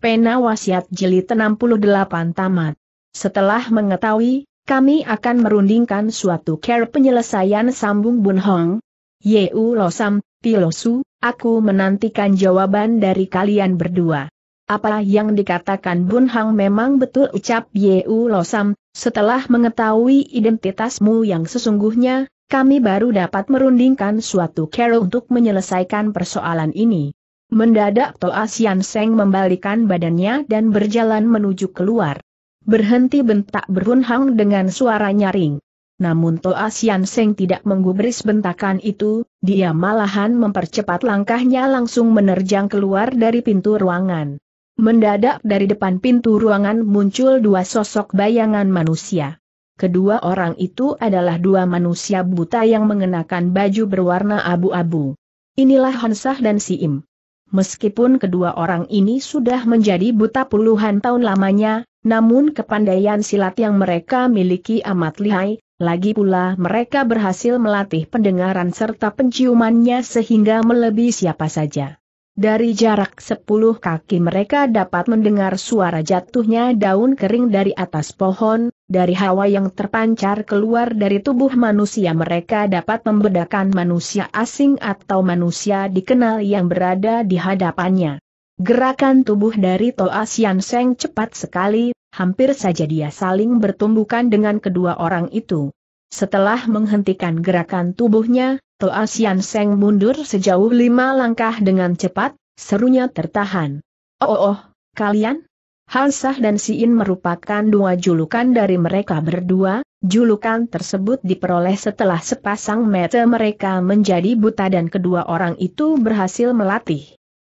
Pena Wasiat jeli 68 tamat. Setelah mengetahui, kami akan merundingkan suatu care penyelesaian sambung Bun Hong. Yeu Losam, Tilosu, aku menantikan jawaban dari kalian berdua. Apa yang dikatakan Bun Hong memang betul ucap Yeu Losam, setelah mengetahui identitasmu yang sesungguhnya, kami baru dapat merundingkan suatu care untuk menyelesaikan persoalan ini. Mendadak Toa Sian Seng membalikan badannya dan berjalan menuju keluar. Berhenti bentak hang dengan suara nyaring. Namun Toa Sian Seng tidak menggubris bentakan itu, dia malahan mempercepat langkahnya langsung menerjang keluar dari pintu ruangan. Mendadak dari depan pintu ruangan muncul dua sosok bayangan manusia. Kedua orang itu adalah dua manusia buta yang mengenakan baju berwarna abu-abu. Inilah Hansah dan Siim. Meskipun kedua orang ini sudah menjadi buta puluhan tahun lamanya, namun kepandaian silat yang mereka miliki amat lihai, lagi pula mereka berhasil melatih pendengaran serta penciumannya sehingga melebihi siapa saja. Dari jarak sepuluh kaki mereka dapat mendengar suara jatuhnya daun kering dari atas pohon, dari hawa yang terpancar keluar dari tubuh manusia mereka dapat membedakan manusia asing atau manusia dikenal yang berada di hadapannya. Gerakan tubuh dari Toa Sian Seng cepat sekali, hampir saja dia saling bertumbukan dengan kedua orang itu. Setelah menghentikan gerakan tubuhnya, Toa Sian Seng mundur sejauh lima langkah dengan cepat, serunya tertahan. Oh oh, oh kalian? Hansah dan Siin merupakan dua julukan dari mereka berdua, julukan tersebut diperoleh setelah sepasang mata mereka menjadi buta dan kedua orang itu berhasil melatih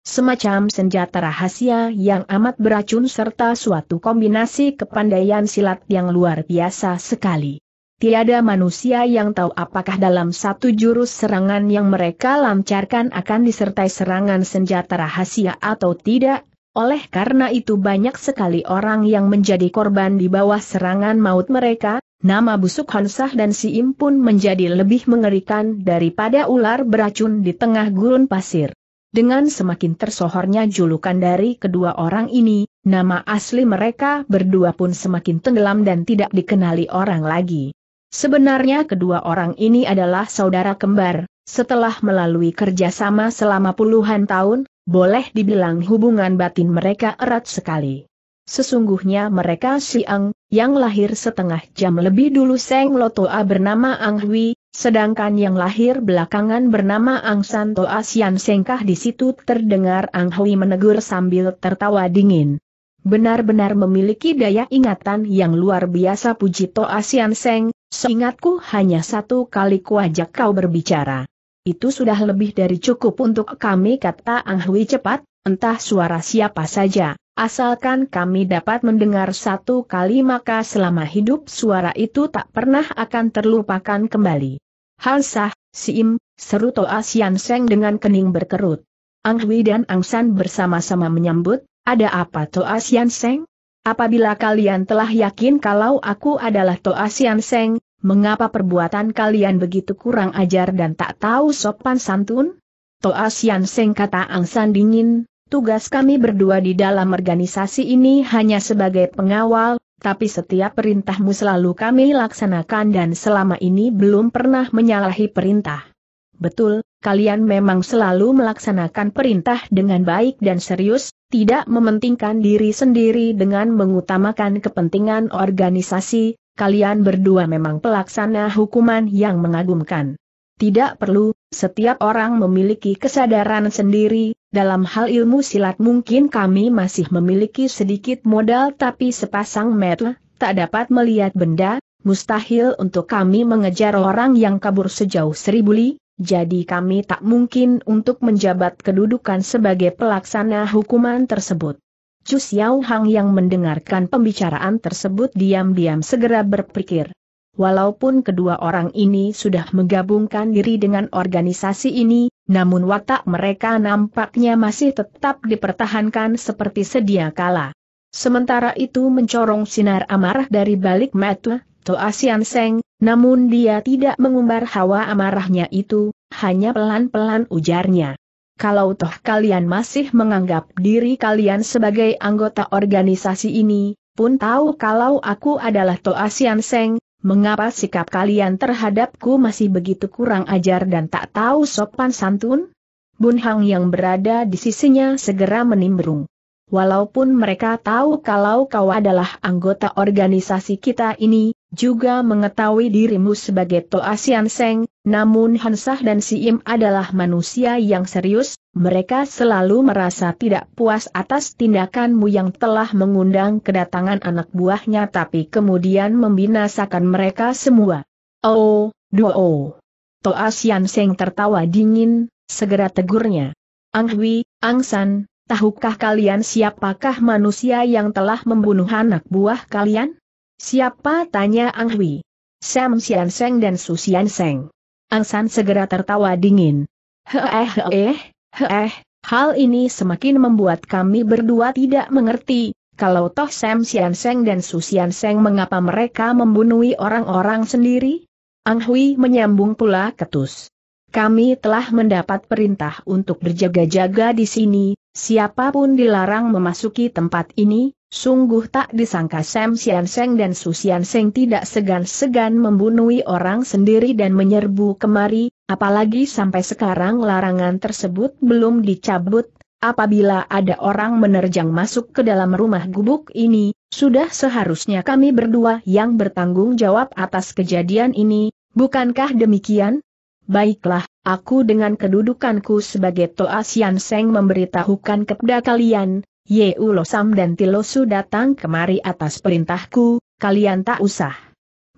semacam senjata rahasia yang amat beracun serta suatu kombinasi kepandaian silat yang luar biasa sekali tiada manusia yang tahu apakah dalam satu jurus serangan yang mereka lancarkan akan disertai serangan senjata rahasia atau tidak, oleh karena itu banyak sekali orang yang menjadi korban di bawah serangan maut mereka, nama busuk Hansah dan Si Im pun menjadi lebih mengerikan daripada ular beracun di tengah gurun pasir. Dengan semakin tersohornya julukan dari kedua orang ini, nama asli mereka berdua pun semakin tenggelam dan tidak dikenali orang lagi. Sebenarnya kedua orang ini adalah saudara kembar, setelah melalui kerjasama selama puluhan tahun, boleh dibilang hubungan batin mereka erat sekali. Sesungguhnya mereka Siang, yang lahir setengah jam lebih dulu Seng Lotoa bernama Ang Hui, sedangkan yang lahir belakangan bernama Ang Santo Asian Sengkah di situ terdengar Ang Hui menegur sambil tertawa dingin. Benar-benar memiliki daya ingatan yang luar biasa Puji Toa Asian Seng, Seingatku hanya satu kali kuajak kau berbicara. Itu sudah lebih dari cukup untuk kami kata Ang Hui cepat, entah suara siapa saja, asalkan kami dapat mendengar satu kali maka selama hidup suara itu tak pernah akan terlupakan kembali. Halsah, Siim, seru Toa Sian Seng dengan kening berkerut. Ang Hui dan Ang San bersama-sama menyambut, ada apa Toa Sian Seng? Apabila kalian telah yakin kalau aku adalah Toa Sian Seng, mengapa perbuatan kalian begitu kurang ajar dan tak tahu sopan santun? Toa Sian Seng kata San dingin, tugas kami berdua di dalam organisasi ini hanya sebagai pengawal, tapi setiap perintahmu selalu kami laksanakan dan selama ini belum pernah menyalahi perintah. Betul, kalian memang selalu melaksanakan perintah dengan baik dan serius, tidak mementingkan diri sendiri dengan mengutamakan kepentingan organisasi, kalian berdua memang pelaksana hukuman yang mengagumkan. Tidak perlu, setiap orang memiliki kesadaran sendiri, dalam hal ilmu silat mungkin kami masih memiliki sedikit modal tapi sepasang metel, tak dapat melihat benda, mustahil untuk kami mengejar orang yang kabur sejauh seribu li, jadi kami tak mungkin untuk menjabat kedudukan sebagai pelaksana hukuman tersebut. Chu Xiao Hang yang mendengarkan pembicaraan tersebut diam-diam segera berpikir. Walaupun kedua orang ini sudah menggabungkan diri dengan organisasi ini, namun watak mereka nampaknya masih tetap dipertahankan seperti sedia kala. Sementara itu mencorong sinar amarah dari balik mata Toa Sian Seng, namun dia tidak mengumbar hawa amarahnya itu, hanya pelan-pelan ujarnya. Kalau toh kalian masih menganggap diri kalian sebagai anggota organisasi ini, pun tahu kalau aku adalah Toa Sian Seng, mengapa sikap kalian terhadapku masih begitu kurang ajar dan tak tahu sopan santun? Bun Hang yang berada di sisinya segera menimbrung. Walaupun mereka tahu kalau kau adalah anggota organisasi kita ini, juga mengetahui dirimu sebagai Sian Seng, namun Hansah dan Siim adalah manusia yang serius, mereka selalu merasa tidak puas atas tindakanmu yang telah mengundang kedatangan anak buahnya tapi kemudian membinasakan mereka semua. Oh, Oh. doo. Sian Seng tertawa dingin, segera tegurnya. Anghui, Angsan, tahukah kalian siapakah manusia yang telah membunuh anak buah kalian? Siapa tanya Ang Hui? Sam Sian Seng dan Su Sian Seng. Ang San segera tertawa dingin. Heeh heeh, heeh, hal ini semakin membuat kami berdua tidak mengerti, kalau toh Sam Sian Seng dan Su Sian Seng mengapa mereka membunuh orang-orang sendiri? Ang Hui menyambung pula ketus. Kami telah mendapat perintah untuk berjaga-jaga di sini, siapapun dilarang memasuki tempat ini, Sungguh tak disangka Sam Sian Seng dan Su Sian Seng tidak segan-segan membunuhi orang sendiri dan menyerbu kemari, apalagi sampai sekarang larangan tersebut belum dicabut. Apabila ada orang menerjang masuk ke dalam rumah gubuk ini, sudah seharusnya kami berdua yang bertanggung jawab atas kejadian ini, bukankah demikian? Baiklah, aku dengan kedudukanku sebagai Toa Sian Seng memberitahukan kepada kalian, Ulosam dan Tilosu datang kemari atas perintahku, kalian tak usah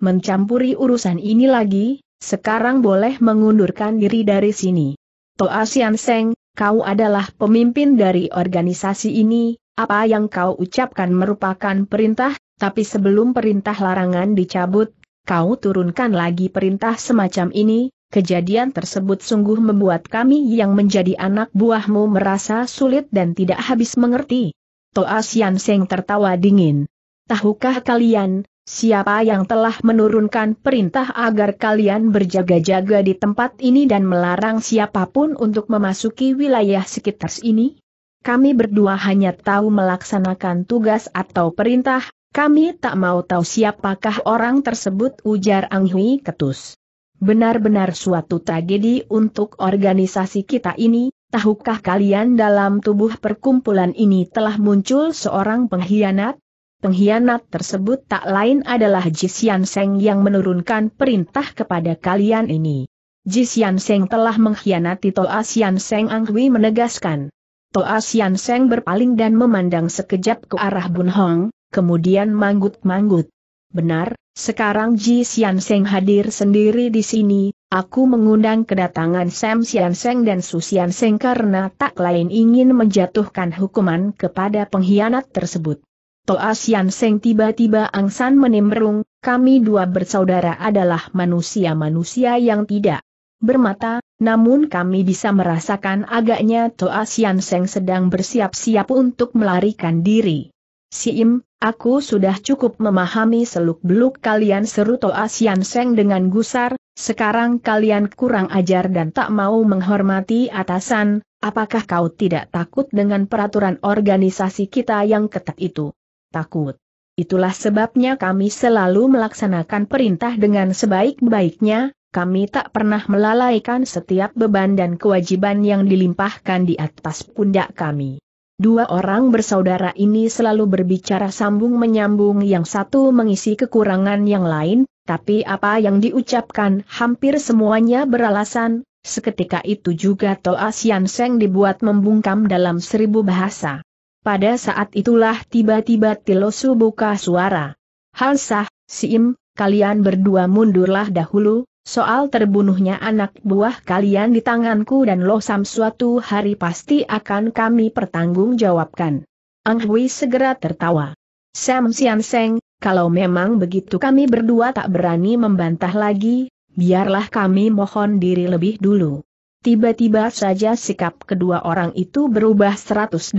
mencampuri urusan ini lagi, sekarang boleh mengundurkan diri dari sini. Toa Seng, kau adalah pemimpin dari organisasi ini, apa yang kau ucapkan merupakan perintah, tapi sebelum perintah larangan dicabut, kau turunkan lagi perintah semacam ini, Kejadian tersebut sungguh membuat kami yang menjadi anak buahmu merasa sulit dan tidak habis mengerti. Toa Sian Seng tertawa dingin. Tahukah kalian, siapa yang telah menurunkan perintah agar kalian berjaga-jaga di tempat ini dan melarang siapapun untuk memasuki wilayah sekitar sini? Kami berdua hanya tahu melaksanakan tugas atau perintah, kami tak mau tahu siapakah orang tersebut ujar Ang Hui Ketus. Benar-benar suatu tragedi untuk organisasi kita ini, tahukah kalian dalam tubuh perkumpulan ini telah muncul seorang pengkhianat? Pengkhianat tersebut tak lain adalah Jisian Seng yang menurunkan perintah kepada kalian ini. Jisian Seng telah mengkhianati Toa Sian Seng Anghui menegaskan. Toa Sian Seng berpaling dan memandang sekejap ke arah Bun Hong, kemudian manggut-manggut. Benar, sekarang Ji Xian Seng hadir sendiri di sini, aku mengundang kedatangan Sam Xian Seng dan Su Xian Seng karena tak lain ingin menjatuhkan hukuman kepada pengkhianat tersebut. Toa Xian Seng tiba-tiba angsan menimbrung, kami dua bersaudara adalah manusia-manusia yang tidak bermata, namun kami bisa merasakan agaknya Toa Xian Seng sedang bersiap-siap untuk melarikan diri. Si Im. Aku sudah cukup memahami seluk-beluk kalian seru Toa Sian Seng dengan gusar, sekarang kalian kurang ajar dan tak mau menghormati atasan, apakah kau tidak takut dengan peraturan organisasi kita yang ketat itu? Takut. Itulah sebabnya kami selalu melaksanakan perintah dengan sebaik-baiknya, kami tak pernah melalaikan setiap beban dan kewajiban yang dilimpahkan di atas pundak kami. Dua orang bersaudara ini selalu berbicara sambung menyambung yang satu mengisi kekurangan yang lain, tapi apa yang diucapkan hampir semuanya beralasan, seketika itu juga Toa Sian Seng dibuat membungkam dalam seribu bahasa. Pada saat itulah tiba-tiba Tilosu buka suara. Halsah, Siim, kalian berdua mundurlah dahulu, Soal terbunuhnya anak buah kalian di tanganku dan Losam suatu hari pasti akan kami pertanggungjawabkan. Ang Hui segera tertawa. Sam Sian Seng, kalau memang begitu kami berdua tak berani membantah lagi, biarlah kami mohon diri lebih dulu. Tiba-tiba saja sikap kedua orang itu berubah 180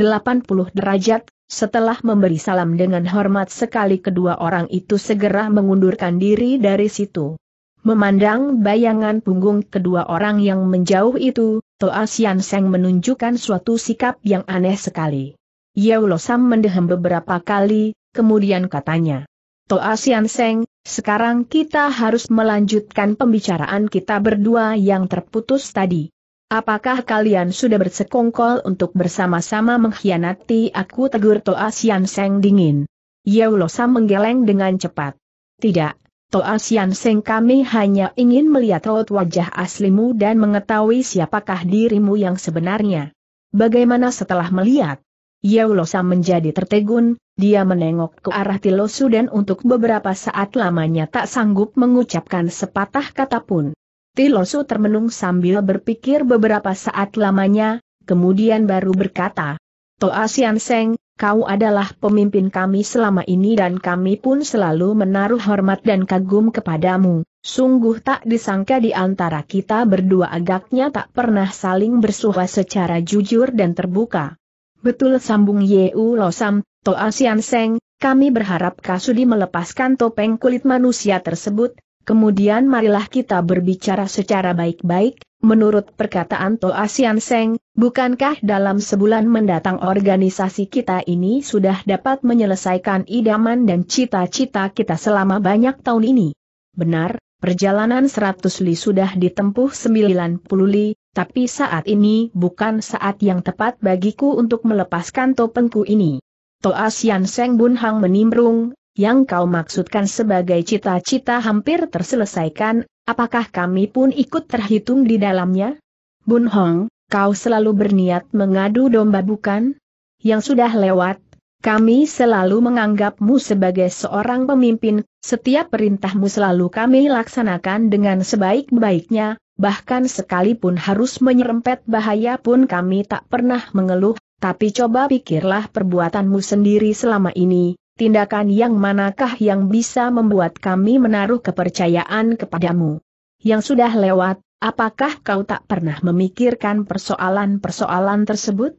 derajat, setelah memberi salam dengan hormat sekali kedua orang itu segera mengundurkan diri dari situ. Memandang bayangan punggung kedua orang yang menjauh itu, Toa Sian Seng menunjukkan suatu sikap yang aneh sekali. Yaulo Sam mendehem beberapa kali, kemudian katanya. Toa Sian Seng, sekarang kita harus melanjutkan pembicaraan kita berdua yang terputus tadi. Apakah kalian sudah bersekongkol untuk bersama-sama mengkhianati aku tegur Toa Sian Seng dingin? Yaulo Sam menggeleng dengan cepat. Tidak, Toa Sian Seng kami hanya ingin melihat raut wajah aslimu dan mengetahui siapakah dirimu yang sebenarnya. Bagaimana setelah melihat? Yaulosa menjadi tertegun, dia menengok ke arah Tilosu dan untuk beberapa saat lamanya tak sanggup mengucapkan sepatah kata pun. Tilosu termenung sambil berpikir beberapa saat lamanya, kemudian baru berkata, Toa Sian Seng, kau adalah pemimpin kami selama ini dan kami pun selalu menaruh hormat dan kagum kepadamu. Sungguh tak disangka di antara kita berdua agaknya tak pernah saling bersuara secara jujur dan terbuka. Betul sambung Yeu Losam, Toa Sian Seng, kami berharap Kasudi melepaskan topeng kulit manusia tersebut, kemudian marilah kita berbicara secara baik-baik, Menurut perkataan Toa Sian Seng, bukankah dalam sebulan mendatang organisasi kita ini sudah dapat menyelesaikan idaman dan cita-cita kita selama banyak tahun ini? Benar, perjalanan 100 li sudah ditempuh 90 li, tapi saat ini bukan saat yang tepat bagiku untuk melepaskan topengku ini. Toa Sian Seng Bun Hang menimbrung, yang kau maksudkan sebagai cita-cita hampir terselesaikan, Apakah kami pun ikut terhitung di dalamnya? Bun Hong, kau selalu berniat mengadu domba bukan? Yang sudah lewat, kami selalu menganggapmu sebagai seorang pemimpin, setiap perintahmu selalu kami laksanakan dengan sebaik-baiknya, bahkan sekalipun harus menyerempet bahaya pun kami tak pernah mengeluh, tapi coba pikirlah perbuatanmu sendiri selama ini, tindakan yang manakah yang bisa membuat kami menaruh kepercayaan kepadamu? Yang sudah lewat, apakah kau tak pernah memikirkan persoalan-persoalan tersebut?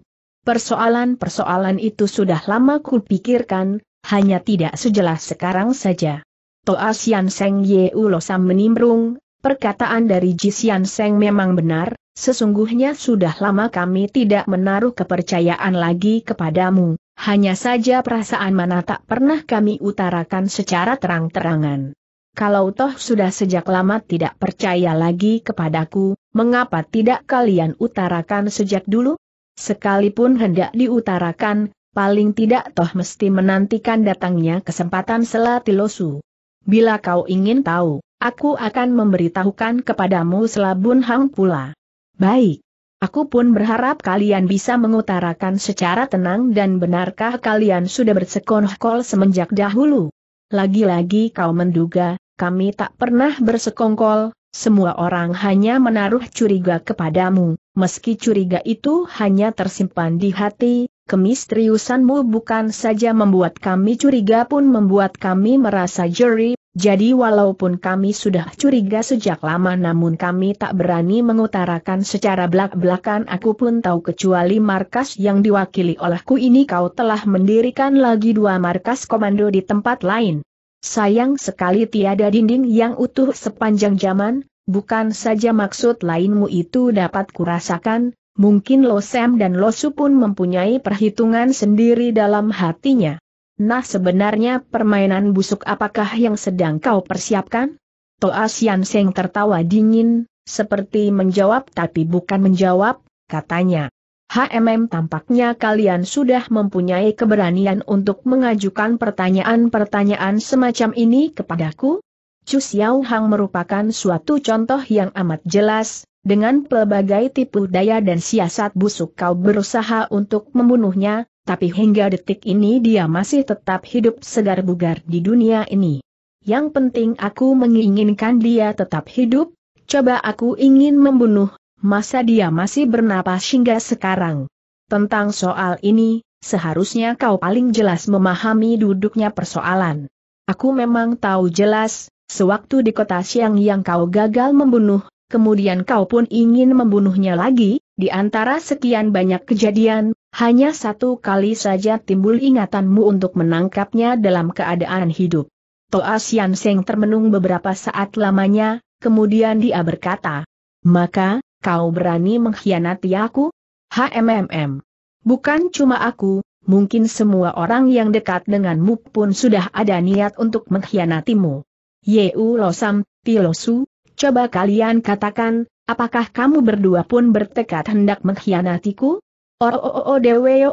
Persoalan-persoalan itu sudah lama kupikirkan, hanya tidak sejelas sekarang saja. Toa Xian Seng Ye Ulosam menimbrung, perkataan dari Ji Jisian Seng memang benar, sesungguhnya sudah lama kami tidak menaruh kepercayaan lagi kepadamu. Hanya saja perasaan mana tak pernah kami utarakan secara terang-terangan. Kalau toh sudah sejak lama tidak percaya lagi kepadaku, mengapa tidak kalian utarakan sejak dulu? Sekalipun hendak diutarakan, paling tidak toh mesti menantikan datangnya kesempatan selatilosu. Bila kau ingin tahu, aku akan memberitahukan kepadamu selabun hang pula. Baik. Aku pun berharap kalian bisa mengutarakan secara tenang dan benarkah kalian sudah bersekongkol semenjak dahulu. Lagi-lagi kau menduga, kami tak pernah bersekongkol, semua orang hanya menaruh curiga kepadamu, meski curiga itu hanya tersimpan di hati, Kemistriusanmu bukan saja membuat kami curiga pun membuat kami merasa jeri, jadi walaupun kami sudah curiga sejak lama namun kami tak berani mengutarakan secara belak-belakan aku pun tahu kecuali markas yang diwakili olehku ini kau telah mendirikan lagi dua markas komando di tempat lain. Sayang sekali tiada dinding yang utuh sepanjang zaman, bukan saja maksud lainmu itu dapat kurasakan, mungkin Lo Sem dan Lo Supun pun mempunyai perhitungan sendiri dalam hatinya. Nah sebenarnya permainan busuk apakah yang sedang kau persiapkan? Toa Sian Seng tertawa dingin, seperti menjawab tapi bukan menjawab, katanya. HMM tampaknya kalian sudah mempunyai keberanian untuk mengajukan pertanyaan-pertanyaan semacam ini kepadaku? Chu Xiao Hang merupakan suatu contoh yang amat jelas, dengan pelbagai tipu daya dan siasat busuk kau berusaha untuk membunuhnya, tapi hingga detik ini dia masih tetap hidup segar bugar di dunia ini. Yang penting aku menginginkan dia tetap hidup, coba aku ingin membunuh, masa dia masih bernapas hingga sekarang. Tentang soal ini, seharusnya kau paling jelas memahami duduknya persoalan. Aku memang tahu jelas, sewaktu di kota siang yang kau gagal membunuh, kemudian kau pun ingin membunuhnya lagi, di antara sekian banyak kejadian, hanya satu kali saja timbul ingatanmu untuk menangkapnya dalam keadaan hidup. Toa Sian Seng termenung beberapa saat lamanya, kemudian dia berkata, Maka, kau berani mengkhianati aku? HMMM. Bukan cuma aku, mungkin semua orang yang dekat denganmu pun sudah ada niat untuk mengkhianatimu. Yeu Losam, Tilosu, coba kalian katakan, apakah kamu berdua pun bertekad hendak mengkhianatiku? Oh oh, oh,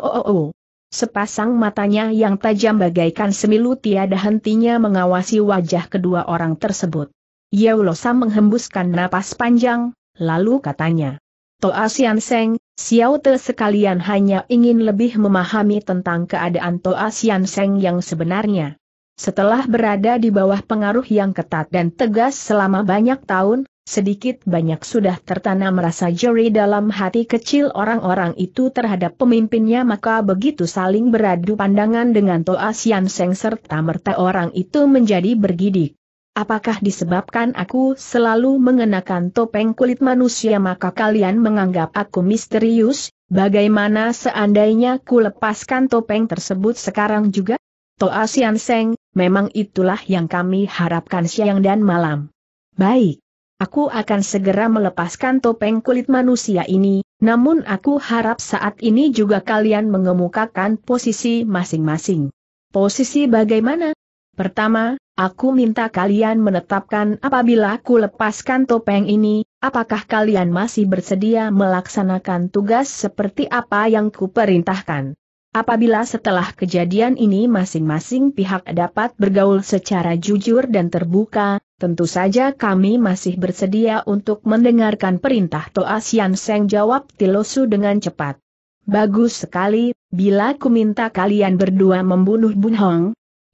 oh oh. Sepasang matanya yang tajam bagaikan semilu tiada hentinya mengawasi wajah kedua orang tersebut. Yaulosa menghembuskan napas panjang, lalu katanya. Toa Sian Seng, Xiao Te sekalian hanya ingin lebih memahami tentang keadaan Toa Sian Seng yang sebenarnya. Setelah berada di bawah pengaruh yang ketat dan tegas selama banyak tahun, sedikit banyak sudah tertanam rasa jeri dalam hati kecil orang-orang itu terhadap pemimpinnya maka begitu saling beradu pandangan dengan Toa Sian Seng serta merta orang itu menjadi bergidik. Apakah disebabkan aku selalu mengenakan topeng kulit manusia maka kalian menganggap aku misterius? Bagaimana seandainya ku lepaskan topeng tersebut sekarang juga? Toa Sian Seng, memang itulah yang kami harapkan siang dan malam. Baik, aku akan segera melepaskan topeng kulit manusia ini, namun aku harap saat ini juga kalian mengemukakan posisi masing-masing. Posisi bagaimana? Pertama, aku minta kalian menetapkan apabila aku lepaskan topeng ini, apakah kalian masih bersedia melaksanakan tugas seperti apa yang kuperintahkan. Apabila setelah kejadian ini masing-masing pihak dapat bergaul secara jujur dan terbuka, Tentu saja kami masih bersedia untuk mendengarkan perintah Toa Sian Seng jawab Tilosu dengan cepat. Bagus sekali, bila ku minta kalian berdua membunuh Bun Hong.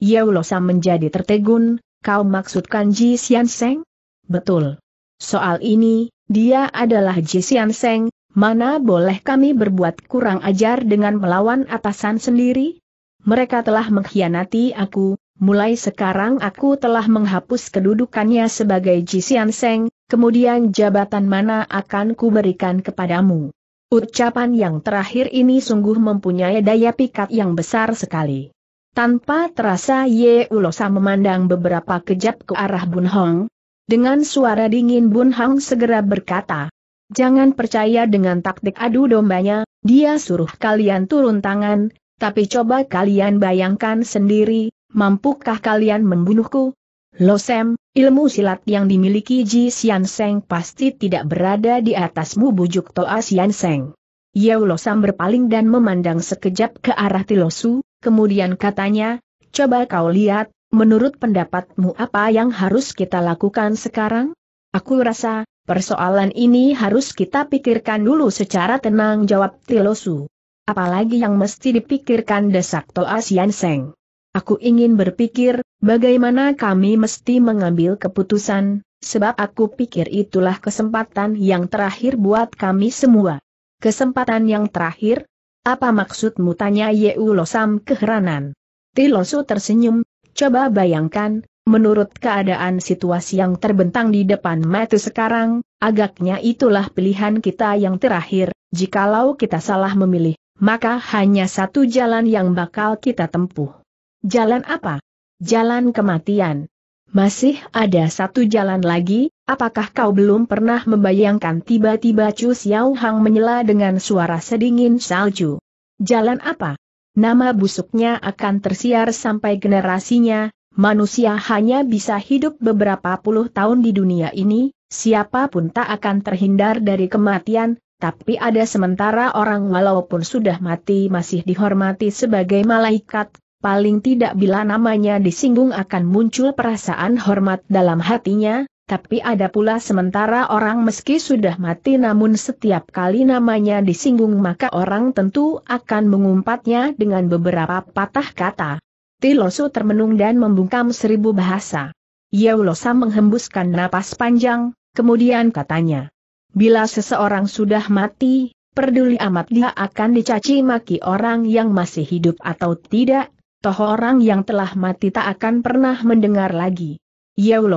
Yaulosa menjadi tertegun, kau maksudkan Ji Sian Seng? Betul. Soal ini, dia adalah Ji Sian Seng, mana boleh kami berbuat kurang ajar dengan melawan atasan sendiri? Mereka telah mengkhianati aku, Mulai sekarang aku telah menghapus kedudukannya sebagai Jisian Seng, kemudian jabatan mana akan kuberikan kepadamu. Ucapan yang terakhir ini sungguh mempunyai daya pikat yang besar sekali. Tanpa terasa Ye Ulosa memandang beberapa kejap ke arah Bun Hong. Dengan suara dingin Bun Hong segera berkata, Jangan percaya dengan taktik adu dombanya, dia suruh kalian turun tangan, tapi coba kalian bayangkan sendiri, mampukah kalian membunuhku? Lo Sam, ilmu silat yang dimiliki Ji Xian Seng pasti tidak berada di atasmu bujuk Toa Xian Seng. Yao Lo Sam berpaling dan memandang sekejap ke arah Tilosu, kemudian katanya, coba kau lihat, menurut pendapatmu apa yang harus kita lakukan sekarang? Aku rasa, persoalan ini harus kita pikirkan dulu secara tenang jawab Tilosu. Apalagi yang mesti dipikirkan desak Toa Xian Seng. Aku ingin berpikir, bagaimana kami mesti mengambil keputusan, sebab aku pikir itulah kesempatan yang terakhir buat kami semua. Kesempatan yang terakhir? Apa maksudmu tanya Yeu Losam keheranan? Tilosu tersenyum, coba bayangkan, Menurut keadaan situasi yang terbentang di depan mata sekarang, agaknya itulah pilihan kita yang terakhir, jikalau kita salah memilih, maka hanya satu jalan yang bakal kita tempuh. Jalan apa? Jalan kematian. Masih ada satu jalan lagi, apakah kau belum pernah membayangkan tiba-tiba Chu Xiao Hang menyela dengan suara sedingin salju? Jalan apa? Nama busuknya akan tersiar sampai generasinya, manusia hanya bisa hidup beberapa puluh tahun di dunia ini, siapapun tak akan terhindar dari kematian, tapi ada sementara orang walaupun sudah mati masih dihormati sebagai malaikat, Paling tidak bila namanya disinggung akan muncul perasaan hormat dalam hatinya, tapi ada pula sementara orang meski sudah mati namun setiap kali namanya disinggung maka orang tentu akan mengumpatnya dengan beberapa patah kata. Tilosu termenung dan membungkam seribu bahasa. Yaulosa menghembuskan napas panjang, kemudian katanya. Bila seseorang sudah mati, peduli amat dia akan dicaci maki orang yang masih hidup atau tidak, toh orang yang telah mati tak akan pernah mendengar lagi.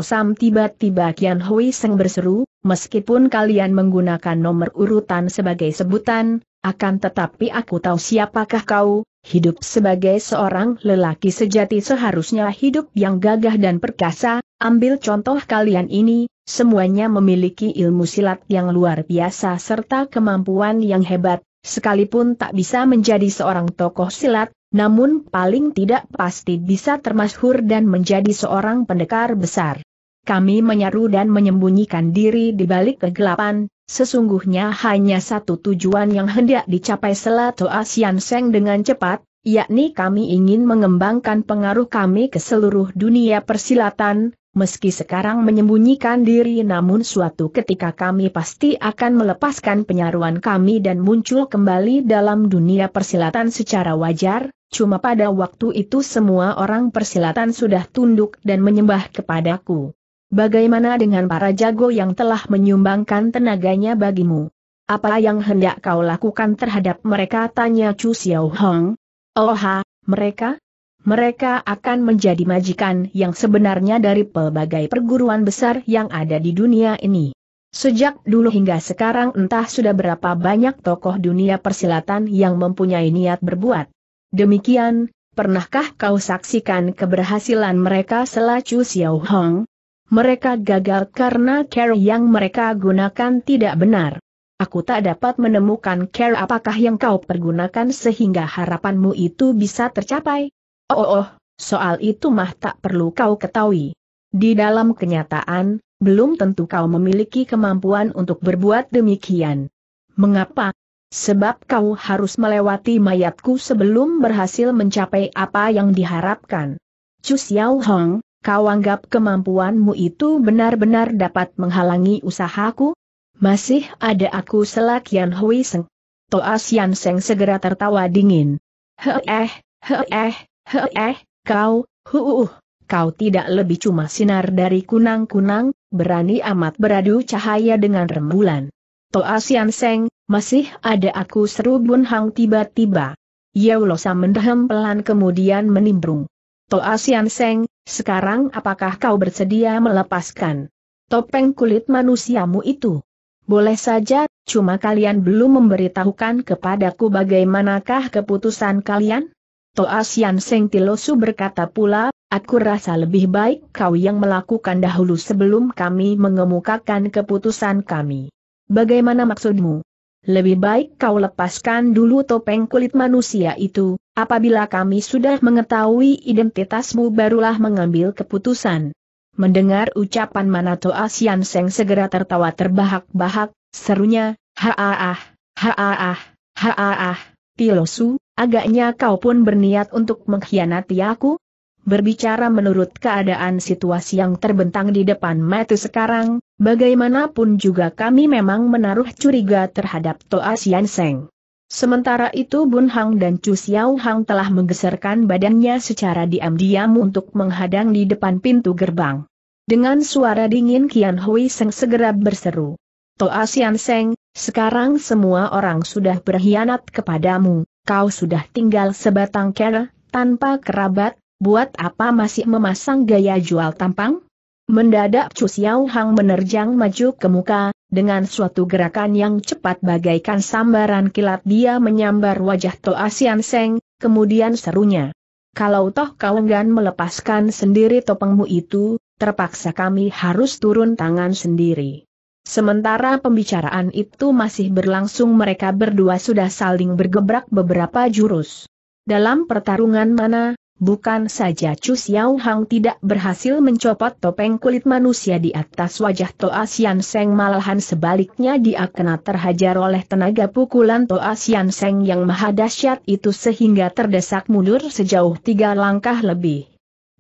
sam tiba-tiba Kian Hui Seng berseru, meskipun kalian menggunakan nomor urutan sebagai sebutan, akan tetapi aku tahu siapakah kau, hidup sebagai seorang lelaki sejati seharusnya hidup yang gagah dan perkasa, ambil contoh kalian ini, semuanya memiliki ilmu silat yang luar biasa serta kemampuan yang hebat, sekalipun tak bisa menjadi seorang tokoh silat, namun paling tidak pasti bisa termasyhur dan menjadi seorang pendekar besar. Kami menyaru dan menyembunyikan diri di balik kegelapan, sesungguhnya hanya satu tujuan yang hendak dicapai Selato Asian Seng dengan cepat, yakni kami ingin mengembangkan pengaruh kami ke seluruh dunia persilatan, Meski sekarang menyembunyikan diri namun suatu ketika kami pasti akan melepaskan penyaruan kami dan muncul kembali dalam dunia persilatan secara wajar, cuma pada waktu itu semua orang persilatan sudah tunduk dan menyembah kepadaku. Bagaimana dengan para jago yang telah menyumbangkan tenaganya bagimu? Apa yang hendak kau lakukan terhadap mereka? Tanya Chu Xiao Hong. Oh ha, mereka? Mereka akan menjadi majikan yang sebenarnya dari pelbagai perguruan besar yang ada di dunia ini. Sejak dulu hingga sekarang entah sudah berapa banyak tokoh dunia persilatan yang mempunyai niat berbuat. Demikian, pernahkah kau saksikan keberhasilan mereka selacu Xiao Hong? Mereka gagal karena care yang mereka gunakan tidak benar. Aku tak dapat menemukan care apakah yang kau pergunakan sehingga harapanmu itu bisa tercapai. Oh, oh, oh, soal itu mah tak perlu kau ketahui. Di dalam kenyataan, belum tentu kau memiliki kemampuan untuk berbuat demikian. Mengapa? Sebab kau harus melewati mayatku sebelum berhasil mencapai apa yang diharapkan. Chu Xiao Hong, kau anggap kemampuanmu itu benar-benar dapat menghalangi usahaku? Masih ada aku selakian Hui Seng. Toa Sian Seng segera tertawa dingin. Heh, heh, eh eh, kau, huuh, kau tidak lebih cuma sinar dari kunang-kunang, berani amat beradu cahaya dengan rembulan. Toa Sian Seng, masih ada aku seru Bun Hang tiba-tiba. Yaulosa mendehem pelan kemudian menimbrung. Toa Sian Seng, sekarang apakah kau bersedia melepaskan topeng kulit manusiamu itu? Boleh saja, cuma kalian belum memberitahukan kepadaku bagaimanakah keputusan kalian? Toa ah Sian Seng Tilosu berkata pula, aku rasa lebih baik kau yang melakukan dahulu sebelum kami mengemukakan keputusan kami. Bagaimana maksudmu? Lebih baik kau lepaskan dulu topeng kulit manusia itu, apabila kami sudah mengetahui identitasmu barulah mengambil keputusan. Mendengar ucapan Manato Asian ah Seng segera tertawa terbahak-bahak, serunya, haaah, haaah, haaah. Losu, agaknya kau pun berniat untuk mengkhianati aku? Berbicara menurut keadaan situasi yang terbentang di depan mata sekarang, bagaimanapun juga kami memang menaruh curiga terhadap Toa Sian Seng. Sementara itu Bun Hang dan Chu Xiao Hang telah menggeserkan badannya secara diam-diam untuk menghadang di depan pintu gerbang. Dengan suara dingin Kian Hui Seng segera berseru. Toa Sian Seng, sekarang semua orang sudah berkhianat kepadamu, kau sudah tinggal sebatang kera, tanpa kerabat, buat apa masih memasang gaya jual tampang? Mendadak Chu Xiao Hang menerjang maju ke muka, dengan suatu gerakan yang cepat bagaikan sambaran kilat dia menyambar wajah Toa Sian Seng, kemudian serunya. Kalau toh kau enggan melepaskan sendiri topengmu itu, terpaksa kami harus turun tangan sendiri. Sementara pembicaraan itu masih berlangsung mereka berdua sudah saling bergebrak beberapa jurus. Dalam pertarungan mana, bukan saja Chu Xiao Hang tidak berhasil mencopot topeng kulit manusia di atas wajah Toa Sian Seng malahan sebaliknya dia kena terhajar oleh tenaga pukulan Toa Sian Seng yang maha dahsyat itu sehingga terdesak mundur sejauh tiga langkah lebih.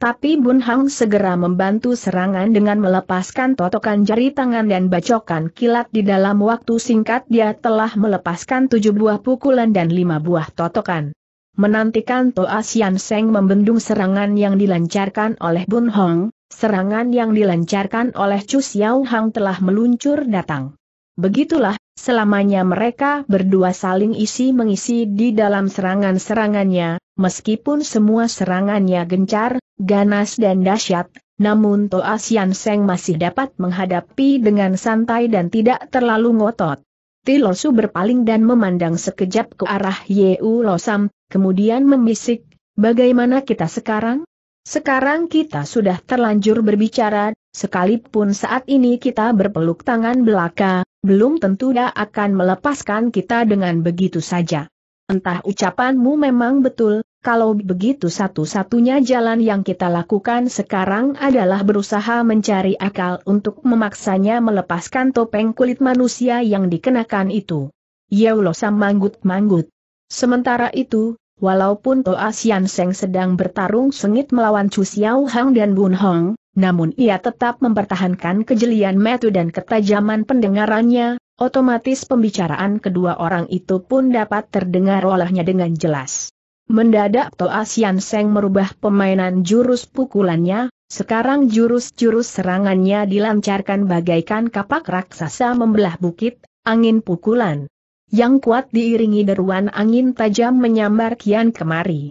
Tapi Bun Hang segera membantu serangan dengan melepaskan totokan jari tangan dan bacokan kilat di dalam waktu singkat dia telah melepaskan tujuh buah pukulan dan lima buah totokan. Menantikan Toa Sian Seng membendung serangan yang dilancarkan oleh Bun Hong, serangan yang dilancarkan oleh Chu Xiao Hang telah meluncur datang. Begitulah Selamanya mereka berdua saling isi mengisi di dalam serangan-serangannya, meskipun semua serangannya gencar, ganas dan dahsyat, namun Toa Sian Seng masih dapat menghadapi dengan santai dan tidak terlalu ngotot. Tilosu berpaling dan memandang sekejap ke arah Yeu Losam, kemudian membisik, bagaimana kita sekarang? Sekarang kita sudah terlanjur berbicara, sekalipun saat ini kita berpeluk tangan belaka, belum tentu dia akan melepaskan kita dengan begitu saja. Entah ucapanmu memang betul, kalau begitu satu-satunya jalan yang kita lakukan sekarang adalah berusaha mencari akal untuk memaksanya melepaskan topeng kulit manusia yang dikenakan itu. Yaulosa manggut-manggut. Sementara itu, walaupun Toa Sian Seng sedang bertarung sengit melawan Chu Xiao Hang dan Bun Hong, namun ia tetap mempertahankan kejelian metu dan ketajaman pendengarannya, otomatis pembicaraan kedua orang itu pun dapat terdengar olehnya dengan jelas. Mendadak Toa Sian Seng merubah pemainan jurus pukulannya, sekarang jurus-jurus serangannya dilancarkan bagaikan kapak raksasa membelah bukit, angin pukulan. Yang kuat diiringi deruan angin tajam menyambar kian kemari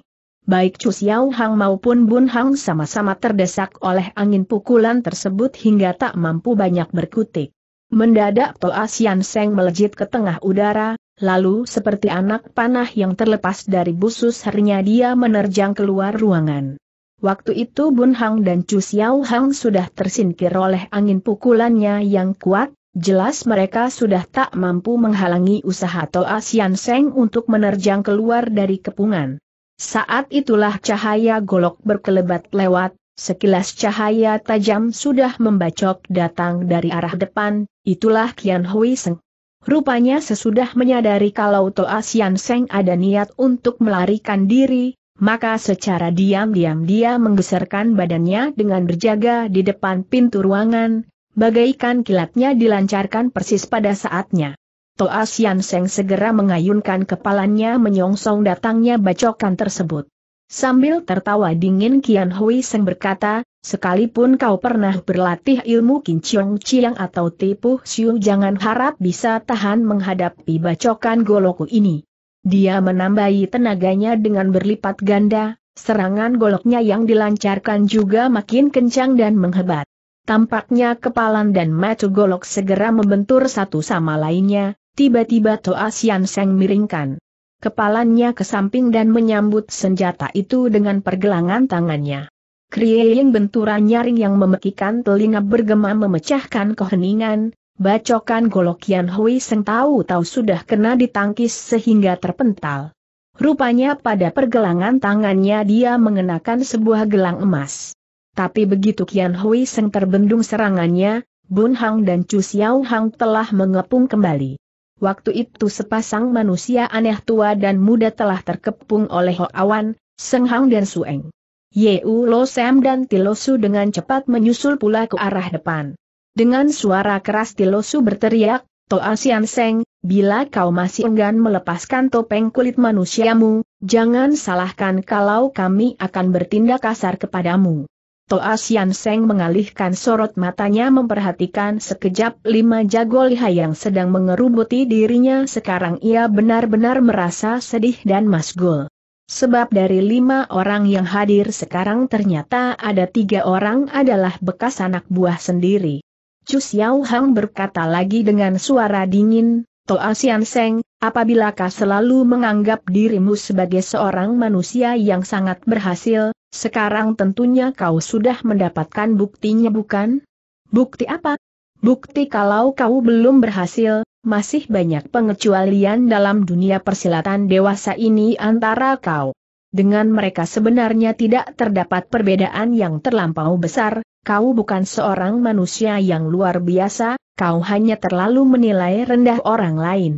baik Chu Xiao Hang maupun Bun Hang sama-sama terdesak oleh angin pukulan tersebut hingga tak mampu banyak berkutik. Mendadak Toa Sian Seng melejit ke tengah udara, lalu seperti anak panah yang terlepas dari busus harinya dia menerjang keluar ruangan. Waktu itu Bun Hang dan Chu Xiao Hang sudah tersingkir oleh angin pukulannya yang kuat, Jelas mereka sudah tak mampu menghalangi usaha Toa Sian Seng untuk menerjang keluar dari kepungan. Saat itulah cahaya golok berkelebat lewat, sekilas cahaya tajam sudah membacok datang dari arah depan, itulah Kian Hui Seng. Rupanya sesudah menyadari kalau Toa Sian Seng ada niat untuk melarikan diri, maka secara diam-diam dia menggeserkan badannya dengan berjaga di depan pintu ruangan, bagaikan kilatnya dilancarkan persis pada saatnya. Toa ah Sian Seng segera mengayunkan kepalanya menyongsong datangnya bacokan tersebut. Sambil tertawa dingin Kian Hui Seng berkata, sekalipun kau pernah berlatih ilmu kinciong Chiang atau tipu siu jangan harap bisa tahan menghadapi bacokan goloku ini. Dia menambahi tenaganya dengan berlipat ganda, serangan goloknya yang dilancarkan juga makin kencang dan menghebat. Tampaknya kepalan dan mata golok segera membentur satu sama lainnya, Tiba-tiba Toa Sian Seng miringkan kepalanya ke samping dan menyambut senjata itu dengan pergelangan tangannya. Krieying benturan nyaring yang memekikan telinga bergema memecahkan keheningan, bacokan golokian Hui Seng tahu-tahu sudah kena ditangkis sehingga terpental. Rupanya pada pergelangan tangannya dia mengenakan sebuah gelang emas. Tapi begitu Kian Hui Seng terbendung serangannya, Bun Hang dan Chu Xiao Hang telah mengepung kembali. Waktu itu sepasang manusia aneh tua dan muda telah terkepung oleh awan, Seng Hang dan Sueng. Yeu Lo Sam dan Tilosu dengan cepat menyusul pula ke arah depan. Dengan suara keras Tilosu berteriak, Toa Sian Seng, bila kau masih enggan melepaskan topeng kulit manusiamu, jangan salahkan kalau kami akan bertindak kasar kepadamu. Toa ah Sian Seng mengalihkan sorot matanya memperhatikan sekejap lima jago liha yang sedang mengerubuti dirinya sekarang ia benar-benar merasa sedih dan masgul. Sebab dari lima orang yang hadir sekarang ternyata ada tiga orang adalah bekas anak buah sendiri. Chu Xiao Hang berkata lagi dengan suara dingin, Toa ah Sian Seng, apabila kau selalu menganggap dirimu sebagai seorang manusia yang sangat berhasil, sekarang tentunya kau sudah mendapatkan buktinya bukan? Bukti apa? Bukti kalau kau belum berhasil, masih banyak pengecualian dalam dunia persilatan dewasa ini antara kau. Dengan mereka sebenarnya tidak terdapat perbedaan yang terlampau besar, kau bukan seorang manusia yang luar biasa, kau hanya terlalu menilai rendah orang lain.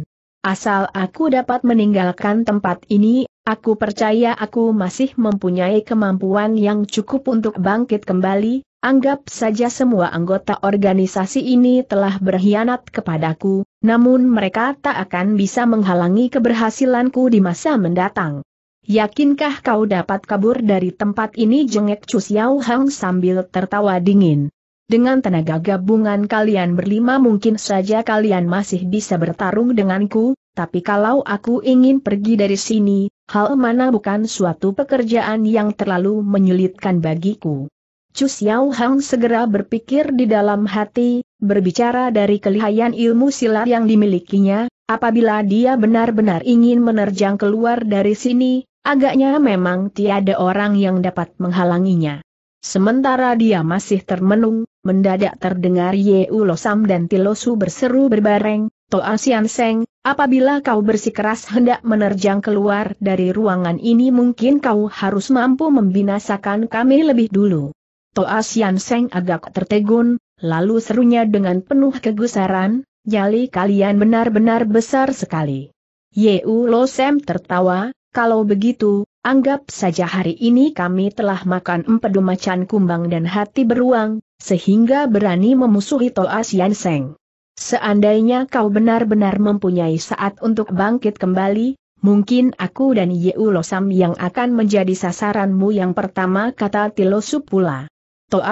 Asal aku dapat meninggalkan tempat ini, Aku percaya aku masih mempunyai kemampuan yang cukup untuk bangkit kembali, anggap saja semua anggota organisasi ini telah berkhianat kepadaku, namun mereka tak akan bisa menghalangi keberhasilanku di masa mendatang. Yakinkah kau dapat kabur dari tempat ini jengek Chu Xiao Hang sambil tertawa dingin. Dengan tenaga gabungan kalian berlima mungkin saja kalian masih bisa bertarung denganku, tapi kalau aku ingin pergi dari sini, Hal mana bukan suatu pekerjaan yang terlalu menyulitkan bagiku. Chu Xiao Hang segera berpikir di dalam hati, berbicara dari kelihayan ilmu silat yang dimilikinya, apabila dia benar-benar ingin menerjang keluar dari sini, agaknya memang tiada orang yang dapat menghalanginya. Sementara dia masih termenung, mendadak terdengar Ye Ulosam dan Tilosu berseru berbareng, Toa Sian Seng, apabila kau bersikeras hendak menerjang keluar dari ruangan ini mungkin kau harus mampu membinasakan kami lebih dulu. Toa Sian Seng agak tertegun, lalu serunya dengan penuh kegusaran, nyali kalian benar-benar besar sekali. Yeu Lo Sem tertawa, kalau begitu, anggap saja hari ini kami telah makan empedu macan kumbang dan hati beruang, sehingga berani memusuhi Toa Sian Seng. Seandainya kau benar-benar mempunyai saat untuk bangkit kembali, mungkin aku dan Yeu Losam yang akan menjadi sasaranmu yang pertama kata Tilosu pula.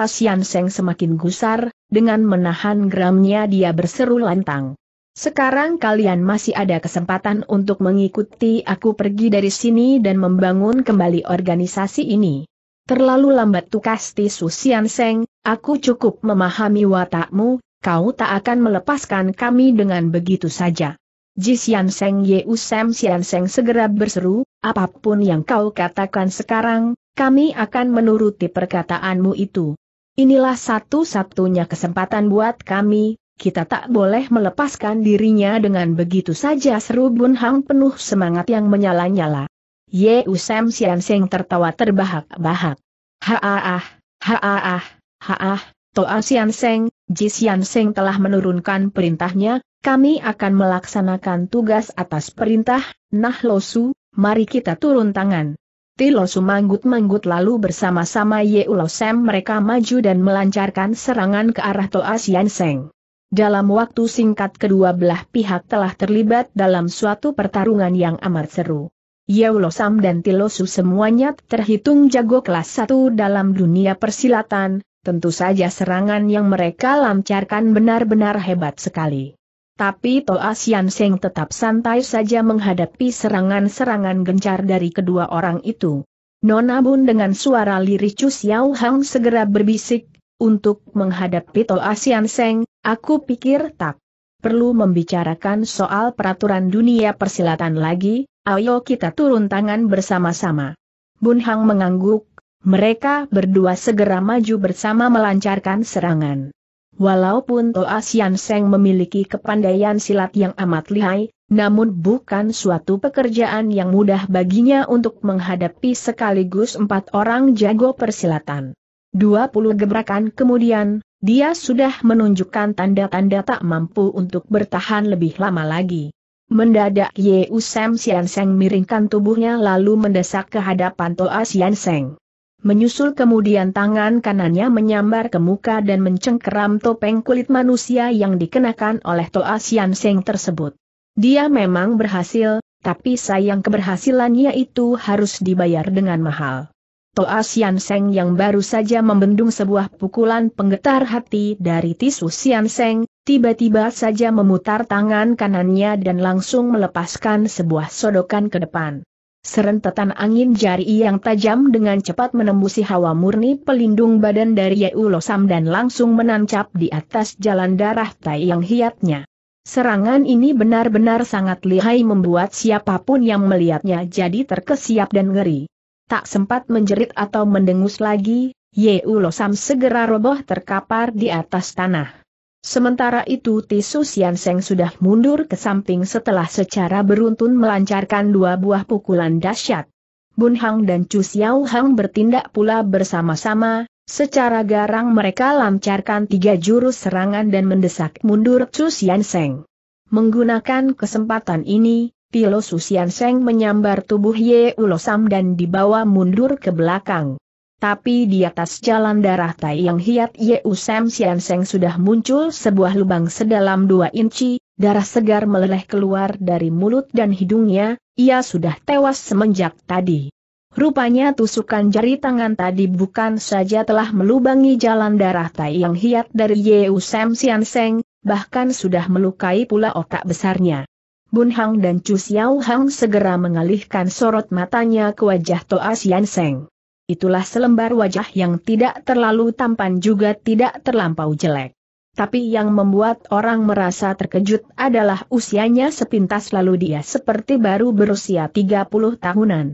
Sian Seng semakin gusar, dengan menahan geramnya dia berseru lantang. Sekarang kalian masih ada kesempatan untuk mengikuti aku pergi dari sini dan membangun kembali organisasi ini. Terlalu lambat Tukasti Sian Seng, aku cukup memahami watakmu, kau tak akan melepaskan kami dengan begitu saja. Xian Seng Yeu Sam Xian Seng segera berseru, apapun yang kau katakan sekarang, kami akan menuruti perkataanmu itu. Inilah satu-satunya kesempatan buat kami, kita tak boleh melepaskan dirinya dengan begitu saja seru Bun Hang penuh semangat yang menyala-nyala. Yeu Sam Xian Seng tertawa terbahak-bahak. Haah, haah, haah, Toa Xian Seng, Jisian Seng telah menurunkan perintahnya, kami akan melaksanakan tugas atas perintah, nah Losu, mari kita turun tangan. Ti Losu manggut-manggut lalu bersama-sama Ye Sam mereka maju dan melancarkan serangan ke arah Toa Sian Seng. Dalam waktu singkat kedua belah pihak telah terlibat dalam suatu pertarungan yang amat seru. Yeulosam Sam dan Tilosu semuanya terhitung jago kelas 1 dalam dunia persilatan, Tentu saja serangan yang mereka lancarkan benar-benar hebat sekali. Tapi Toa Sian Seng tetap santai saja menghadapi serangan-serangan gencar dari kedua orang itu. Nona Bun dengan suara lirih Chu Xiao Hang segera berbisik, untuk menghadapi Toa Sian Seng, aku pikir tak perlu membicarakan soal peraturan dunia persilatan lagi, ayo kita turun tangan bersama-sama. Bun Hang mengangguk, mereka berdua segera maju bersama melancarkan serangan. Walaupun Toa Sian Seng memiliki kepandaian silat yang amat lihai, namun bukan suatu pekerjaan yang mudah baginya untuk menghadapi sekaligus empat orang jago persilatan. 20 gebrakan kemudian, dia sudah menunjukkan tanda-tanda tak mampu untuk bertahan lebih lama lagi. Mendadak Ye Usam Sian Seng miringkan tubuhnya lalu mendesak ke hadapan Toa Sian Seng. Menyusul kemudian tangan kanannya menyambar ke muka dan mencengkeram topeng kulit manusia yang dikenakan oleh Toa Sian Seng tersebut. Dia memang berhasil, tapi sayang keberhasilannya itu harus dibayar dengan mahal. Toa Sian Seng yang baru saja membendung sebuah pukulan penggetar hati dari tisu Sian Seng, tiba-tiba saja memutar tangan kanannya dan langsung melepaskan sebuah sodokan ke depan. Serentetan angin jari yang tajam dengan cepat menembusi hawa murni pelindung badan dari Yeulosam dan langsung menancap di atas jalan darah Tai yang hiatnya. Serangan ini benar-benar sangat lihai membuat siapapun yang melihatnya jadi terkesiap dan ngeri. Tak sempat menjerit atau mendengus lagi, Yeulosam segera roboh terkapar di atas tanah. Sementara itu Tisu Sian Seng sudah mundur ke samping setelah secara beruntun melancarkan dua buah pukulan dahsyat. Bun Hang dan Chu Xiao Hang bertindak pula bersama-sama, secara garang mereka lancarkan tiga jurus serangan dan mendesak mundur Chu Sian Seng. Menggunakan kesempatan ini, Pilo Su Sian Seng menyambar tubuh Ye Ulosam dan dibawa mundur ke belakang. Tapi di atas jalan darah Tai Yang Hiat Yeu Sam Sian Seng sudah muncul sebuah lubang sedalam dua inci, darah segar meleleh keluar dari mulut dan hidungnya, ia sudah tewas semenjak tadi. Rupanya tusukan jari tangan tadi bukan saja telah melubangi jalan darah Tai Yang Hiat dari Yeu Sam Sian Seng, bahkan sudah melukai pula otak besarnya. Bun Hang dan Chu Xiao Hang segera mengalihkan sorot matanya ke wajah Toa Sian Seng itulah selembar wajah yang tidak terlalu tampan juga tidak terlampau jelek. Tapi yang membuat orang merasa terkejut adalah usianya sepintas lalu dia seperti baru berusia 30 tahunan.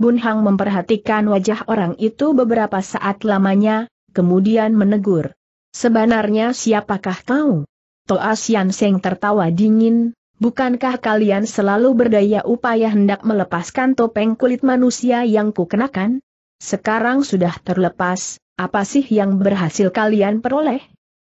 Bun Hang memperhatikan wajah orang itu beberapa saat lamanya, kemudian menegur. Sebenarnya siapakah kau? Toa Sian Seng tertawa dingin, bukankah kalian selalu berdaya upaya hendak melepaskan topeng kulit manusia yang kukenakan? Sekarang sudah terlepas, apa sih yang berhasil kalian peroleh?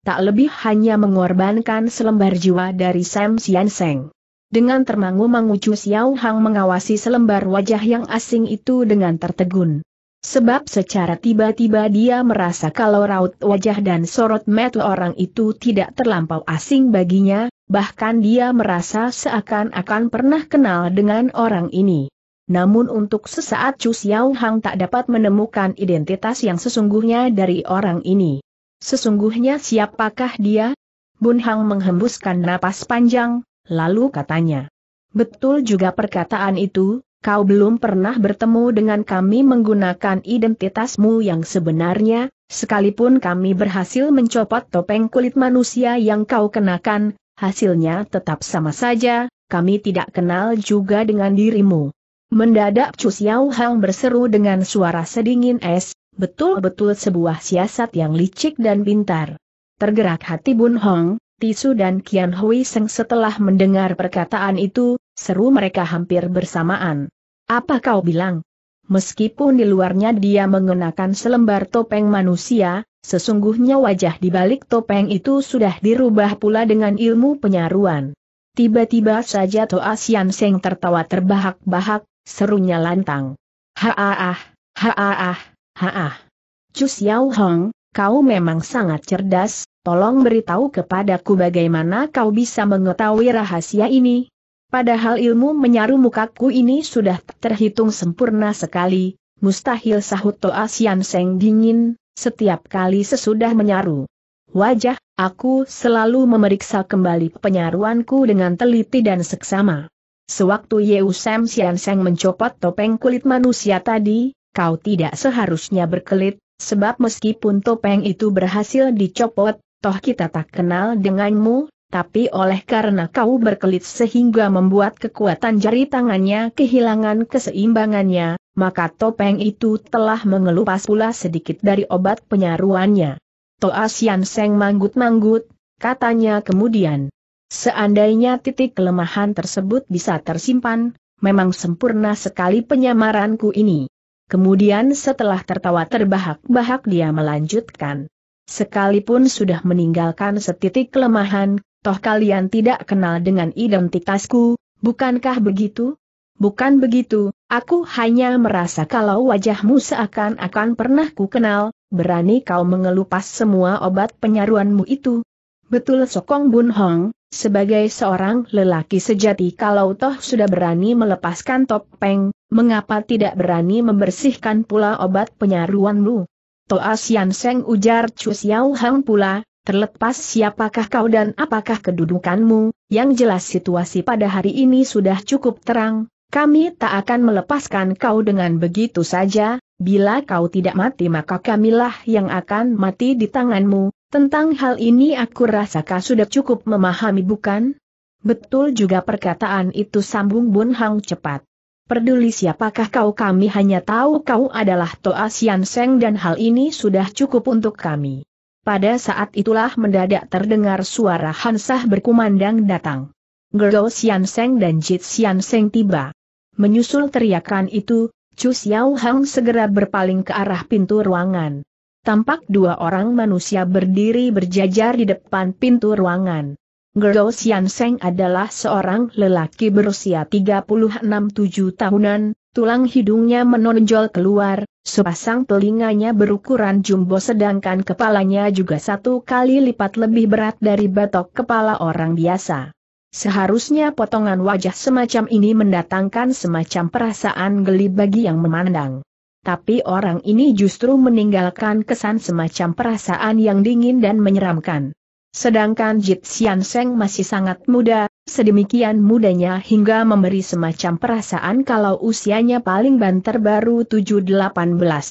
Tak lebih hanya mengorbankan selembar jiwa dari Sam Sian Seng. Dengan termangu-mangu Chu Xiao Hang mengawasi selembar wajah yang asing itu dengan tertegun. Sebab secara tiba-tiba dia merasa kalau raut wajah dan sorot mata orang itu tidak terlampau asing baginya, bahkan dia merasa seakan-akan pernah kenal dengan orang ini. Namun untuk sesaat Chu Xiao Hang tak dapat menemukan identitas yang sesungguhnya dari orang ini. Sesungguhnya siapakah dia? Bun Hang menghembuskan napas panjang, lalu katanya. Betul juga perkataan itu, kau belum pernah bertemu dengan kami menggunakan identitasmu yang sebenarnya, sekalipun kami berhasil mencopot topeng kulit manusia yang kau kenakan, hasilnya tetap sama saja, kami tidak kenal juga dengan dirimu. Mendadak Chu Xiao Hang berseru dengan suara sedingin es, betul-betul sebuah siasat yang licik dan pintar. Tergerak hati Bun Hong, Tisu dan Kian Hui Seng setelah mendengar perkataan itu, seru mereka hampir bersamaan. Apa kau bilang? Meskipun di luarnya dia mengenakan selembar topeng manusia, sesungguhnya wajah di balik topeng itu sudah dirubah pula dengan ilmu penyaruan. Tiba-tiba saja Toa Sian Seng tertawa terbahak-bahak, Serunya lantang. haah, haah, haah. Chu Xiao Hong, kau memang sangat cerdas, tolong beritahu kepadaku bagaimana kau bisa mengetahui rahasia ini. Padahal ilmu menyaru mukaku ini sudah terhitung sempurna sekali, mustahil sahut Toa Sian Seng dingin, setiap kali sesudah menyaru. Wajah, aku selalu memeriksa kembali penyaruanku dengan teliti dan seksama. Sewaktu Yeu Sam Seng mencopot topeng kulit manusia tadi, kau tidak seharusnya berkelit, sebab meskipun topeng itu berhasil dicopot, toh kita tak kenal denganmu, tapi oleh karena kau berkelit sehingga membuat kekuatan jari tangannya kehilangan keseimbangannya, maka topeng itu telah mengelupas pula sedikit dari obat penyaruannya. Toa Sian Seng manggut-manggut, katanya kemudian. Seandainya titik kelemahan tersebut bisa tersimpan, memang sempurna sekali penyamaranku ini. Kemudian setelah tertawa terbahak-bahak dia melanjutkan. Sekalipun sudah meninggalkan setitik kelemahan, toh kalian tidak kenal dengan identitasku, bukankah begitu? Bukan begitu, aku hanya merasa kalau wajahmu seakan-akan pernah ku kenal, berani kau mengelupas semua obat penyaruanmu itu. Betul Sokong Bun Hong, sebagai seorang lelaki sejati kalau toh sudah berani melepaskan topeng, mengapa tidak berani membersihkan pula obat penyaruanmu? Toa Sian Seng ujar Chu Xiao Hang pula, terlepas siapakah kau dan apakah kedudukanmu, yang jelas situasi pada hari ini sudah cukup terang, kami tak akan melepaskan kau dengan begitu saja, bila kau tidak mati maka kamilah yang akan mati di tanganmu, tentang hal ini aku rasa kau sudah cukup memahami bukan? Betul juga perkataan itu sambung Bun Hang cepat. Peduli siapakah kau kami hanya tahu kau adalah Toa Sian Seng dan hal ini sudah cukup untuk kami. Pada saat itulah mendadak terdengar suara Hansah berkumandang datang. Gerdo Sian Seng dan Jit Sian Seng tiba. Menyusul teriakan itu, Chu Xiao Hang segera berpaling ke arah pintu ruangan tampak dua orang manusia berdiri berjajar di depan pintu ruangan. Gerou Sian adalah seorang lelaki berusia 36-7 tahunan, tulang hidungnya menonjol keluar, sepasang telinganya berukuran jumbo sedangkan kepalanya juga satu kali lipat lebih berat dari batok kepala orang biasa. Seharusnya potongan wajah semacam ini mendatangkan semacam perasaan geli bagi yang memandang tapi orang ini justru meninggalkan kesan semacam perasaan yang dingin dan menyeramkan. Sedangkan Jit Sian Seng masih sangat muda, sedemikian mudanya hingga memberi semacam perasaan kalau usianya paling banter baru 7-18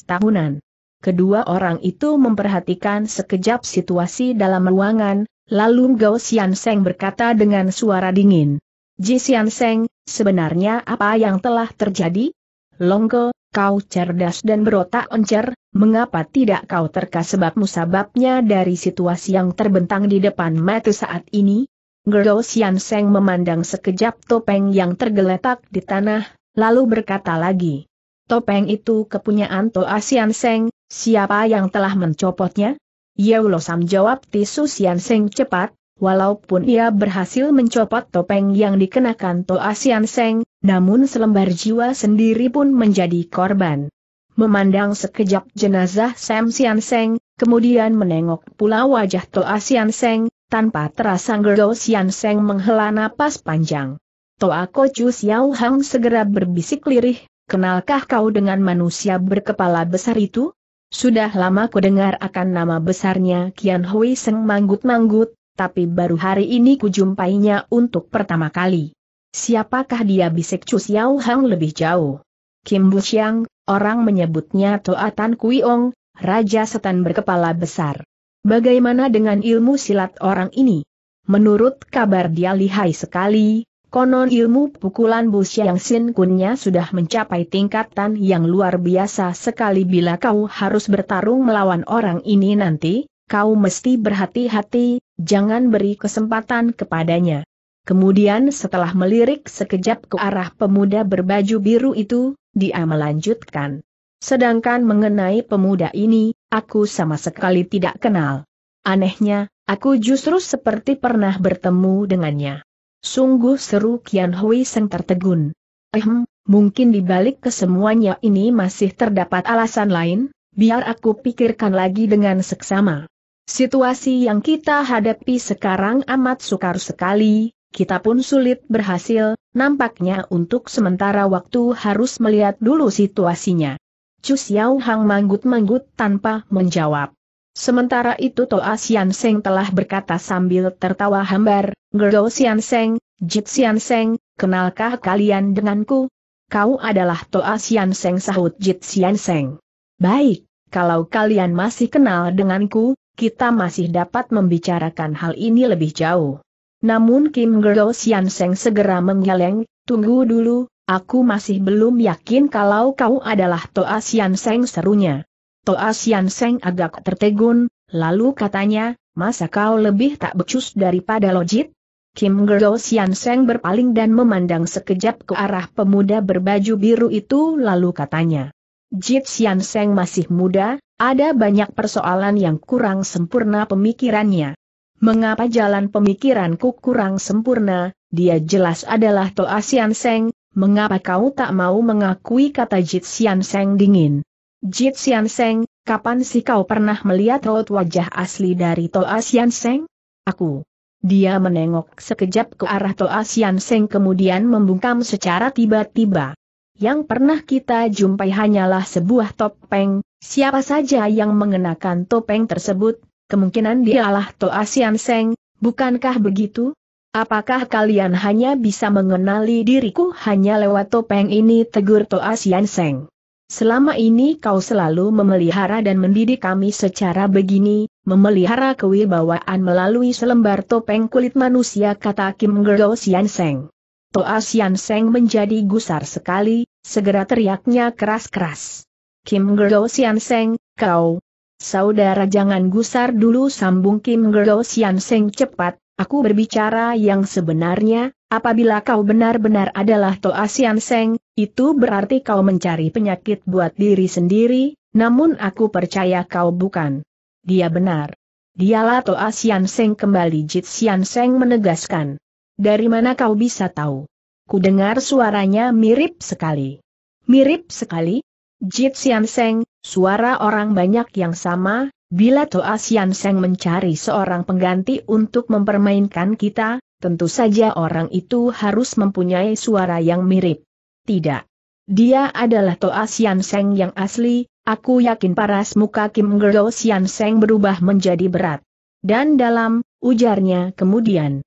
tahunan. Kedua orang itu memperhatikan sekejap situasi dalam ruangan, lalu Gao Sian Seng berkata dengan suara dingin. Ji Sian Seng, sebenarnya apa yang telah terjadi? Longko, Kau cerdas dan berotak encer, mengapa tidak kau terka sebab musababnya dari situasi yang terbentang di depan mata saat ini? Gerdo Sian Seng memandang sekejap topeng yang tergeletak di tanah, lalu berkata lagi. Topeng itu kepunyaan Toa Sian Seng, siapa yang telah mencopotnya? Yeulosam jawab Tisu Sian Seng cepat, Walaupun ia berhasil mencopot topeng yang dikenakan To Asian Seng, namun selembar jiwa sendiri pun menjadi korban. Memandang sekejap jenazah Sam Sian Seng, kemudian menengok pula wajah To Asian Seng, tanpa terasa Gerdo Sian Seng menghela napas panjang. Toa Kocu Xiao Hang segera berbisik lirih, kenalkah kau dengan manusia berkepala besar itu? Sudah lama ku dengar akan nama besarnya Kian Hui Seng manggut-manggut, tapi baru hari ini kujumpainya untuk pertama kali. Siapakah dia bisik Chu Xiao Hang lebih jauh? Kim Busyang, orang menyebutnya Toatan Kuiong, Raja Setan berkepala besar. Bagaimana dengan ilmu silat orang ini? Menurut kabar dia lihai sekali, konon ilmu pukulan Bu Xiang Sin Kunnya sudah mencapai tingkatan yang luar biasa sekali bila kau harus bertarung melawan orang ini nanti, kau mesti berhati-hati, jangan beri kesempatan kepadanya. Kemudian setelah melirik sekejap ke arah pemuda berbaju biru itu, dia melanjutkan. Sedangkan mengenai pemuda ini, aku sama sekali tidak kenal. Anehnya, aku justru seperti pernah bertemu dengannya. Sungguh seru Kian Hui Seng tertegun. Ehm, mungkin dibalik kesemuanya ini masih terdapat alasan lain, biar aku pikirkan lagi dengan seksama. Situasi yang kita hadapi sekarang amat sukar sekali, kita pun sulit berhasil, nampaknya untuk sementara waktu harus melihat dulu situasinya. Chu Xiao Hang manggut-manggut tanpa menjawab. Sementara itu Toa Xian Seng telah berkata sambil tertawa hambar, Gerdo Xian Seng, Jit Xian Seng, kenalkah kalian denganku? Kau adalah Toa Xian Seng sahut Jit Xian Seng. Baik, kalau kalian masih kenal denganku, kita masih dapat membicarakan hal ini lebih jauh. Namun Kim Gero Sian Seng segera menggeleng, tunggu dulu, aku masih belum yakin kalau kau adalah Toa Sian Seng serunya. Toa Sian Seng agak tertegun, lalu katanya, masa kau lebih tak becus daripada Lojit? Kim Gero Sian Seng berpaling dan memandang sekejap ke arah pemuda berbaju biru itu lalu katanya. Jit Sian Seng masih muda, ada banyak persoalan yang kurang sempurna pemikirannya. Mengapa jalan pemikiranku kurang sempurna, dia jelas adalah Toa Sian Seng, mengapa kau tak mau mengakui kata Jit Sian Seng dingin. Jit Sian Seng, kapan sih kau pernah melihat raut wajah asli dari Toa Sian Seng? Aku. Dia menengok sekejap ke arah Toa Sian Seng kemudian membungkam secara tiba-tiba. Yang pernah kita jumpai hanyalah sebuah topeng, siapa saja yang mengenakan topeng tersebut, kemungkinan dialah Toa Sian Seng, bukankah begitu? Apakah kalian hanya bisa mengenali diriku hanya lewat topeng ini tegur Toa Sian Seng? Selama ini kau selalu memelihara dan mendidik kami secara begini, memelihara kewibawaan melalui selembar topeng kulit manusia kata Kim Gergo Sian Seng. Toa Sian Seng menjadi gusar sekali, segera teriaknya keras-keras. Kim Gerdo Sian Seng, kau. Saudara jangan gusar dulu sambung Kim Gerdo Sian Seng cepat, aku berbicara yang sebenarnya, apabila kau benar-benar adalah Toa Sian Seng, itu berarti kau mencari penyakit buat diri sendiri, namun aku percaya kau bukan. Dia benar. Dialah Toa Sian Seng kembali Jit Sian Seng menegaskan. Dari mana kau bisa tahu? Ku dengar suaranya mirip sekali. Mirip sekali? Jit Sian Seng, suara orang banyak yang sama, bila Toa Sian Seng mencari seorang pengganti untuk mempermainkan kita, tentu saja orang itu harus mempunyai suara yang mirip. Tidak. Dia adalah Toa Sian Seng yang asli, aku yakin paras muka Kim Gerdo Sian Seng berubah menjadi berat. Dan dalam, ujarnya kemudian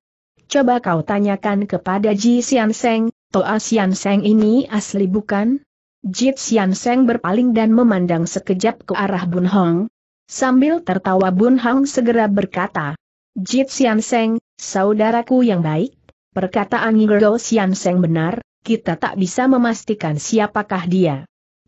coba kau tanyakan kepada Ji Xian Seng, Toa Xian Seng ini asli bukan? Ji Xian Seng berpaling dan memandang sekejap ke arah Bun Hong. Sambil tertawa Bun Hong segera berkata, Ji Xian Seng, saudaraku yang baik, perkataan Ngo Xian Seng benar, kita tak bisa memastikan siapakah dia.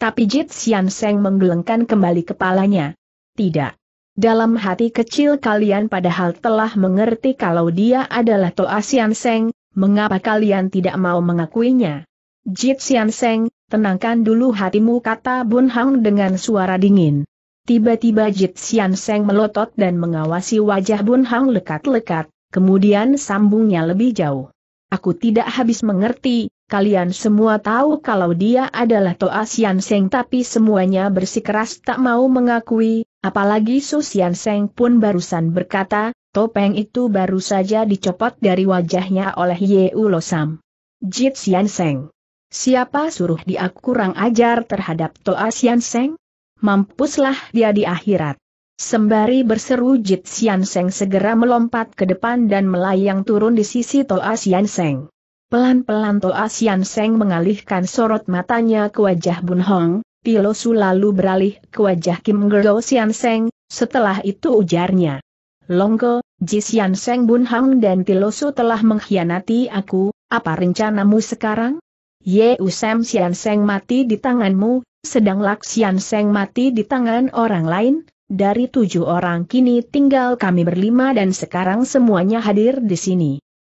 Tapi Jit Xian Seng menggelengkan kembali kepalanya. Tidak. Dalam hati kecil kalian padahal telah mengerti kalau dia adalah Toa Sian Seng, mengapa kalian tidak mau mengakuinya? Jit Sian Seng, tenangkan dulu hatimu kata Bun Hang dengan suara dingin. Tiba-tiba Jit Sian Seng melotot dan mengawasi wajah Bun Hang lekat-lekat, kemudian sambungnya lebih jauh. Aku tidak habis mengerti, kalian semua tahu kalau dia adalah Toa Sian Seng tapi semuanya bersikeras tak mau mengakui, Apalagi Su Seng pun barusan berkata, topeng itu baru saja dicopot dari wajahnya oleh Ye Ulosam. Jit Sian Seng. Siapa suruh dia kurang ajar terhadap Toa Sian Seng? Mampuslah dia di akhirat. Sembari berseru Jit Sian Seng segera melompat ke depan dan melayang turun di sisi Toa Sian Seng. Pelan-pelan Toa Sian Seng mengalihkan sorot matanya ke wajah Bun Hong, Pilosu lalu beralih ke wajah Kim Gero Sian Seng, setelah itu ujarnya. Longko, Jisian Seng Bun Hang dan Pilosu telah mengkhianati aku, apa rencanamu sekarang? Ye Usem Sian Seng mati di tanganmu, sedang Laksian Seng mati di tangan orang lain, dari tujuh orang kini tinggal kami berlima dan sekarang semuanya hadir di sini.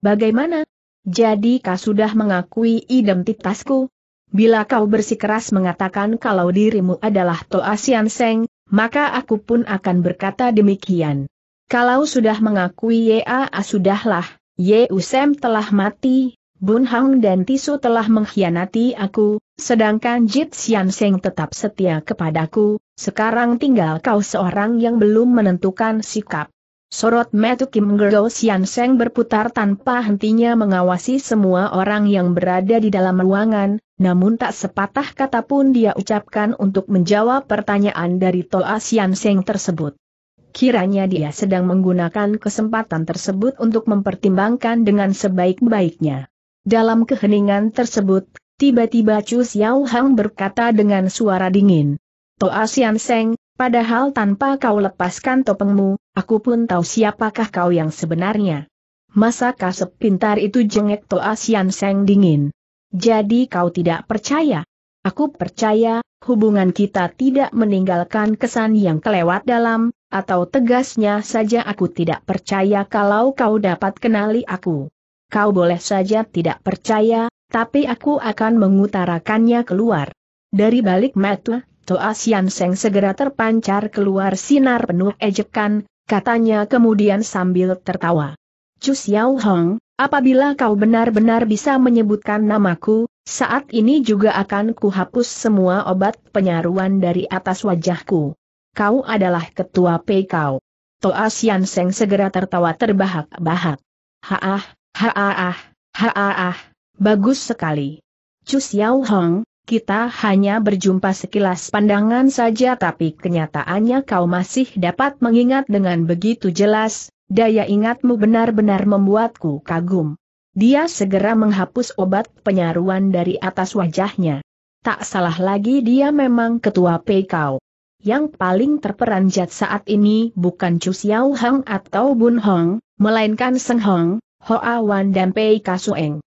Bagaimana? Jadi kau sudah mengakui identitasku? Bila kau bersikeras mengatakan kalau dirimu adalah Toa Sian Seng, maka aku pun akan berkata demikian. Kalau sudah mengakui Ya sudahlah, Ye Usem telah mati, Bun Hang dan Tisu telah mengkhianati aku, sedangkan Jit Sian Seng tetap setia kepadaku, sekarang tinggal kau seorang yang belum menentukan sikap. Sorot metu Kim Gerdo Sian Seng berputar tanpa hentinya mengawasi semua orang yang berada di dalam ruangan, namun tak sepatah kata pun dia ucapkan untuk menjawab pertanyaan dari Toa Sian Seng tersebut. Kiranya dia sedang menggunakan kesempatan tersebut untuk mempertimbangkan dengan sebaik-baiknya. Dalam keheningan tersebut, tiba-tiba Chu Xiao Hang berkata dengan suara dingin. Toa Sian Seng, Padahal tanpa kau lepaskan topengmu, aku pun tahu siapakah kau yang sebenarnya. Masa kasep pintar itu jengek Toa Sian Seng dingin. Jadi kau tidak percaya? Aku percaya, hubungan kita tidak meninggalkan kesan yang kelewat dalam, atau tegasnya saja aku tidak percaya kalau kau dapat kenali aku. Kau boleh saja tidak percaya, tapi aku akan mengutarakannya keluar. Dari balik mata Toa Sian Seng segera terpancar keluar sinar penuh ejekan, katanya kemudian sambil tertawa. Chu Xiao Hong, apabila kau benar-benar bisa menyebutkan namaku, saat ini juga akan kuhapus semua obat penyaruan dari atas wajahku. Kau adalah ketua Pekau. Toa Sian Seng segera tertawa terbahak-bahak. Haah, haah, haah, bagus sekali. Chu Xiao Hong, kita hanya berjumpa sekilas pandangan saja tapi kenyataannya kau masih dapat mengingat dengan begitu jelas, daya ingatmu benar-benar membuatku kagum. Dia segera menghapus obat penyaruan dari atas wajahnya. Tak salah lagi dia memang ketua Pekau. Yang paling terperanjat saat ini bukan Chu Xiao Hang atau Bun Hong, melainkan Seng Hong, Hoa Wan dan Pei Kasueng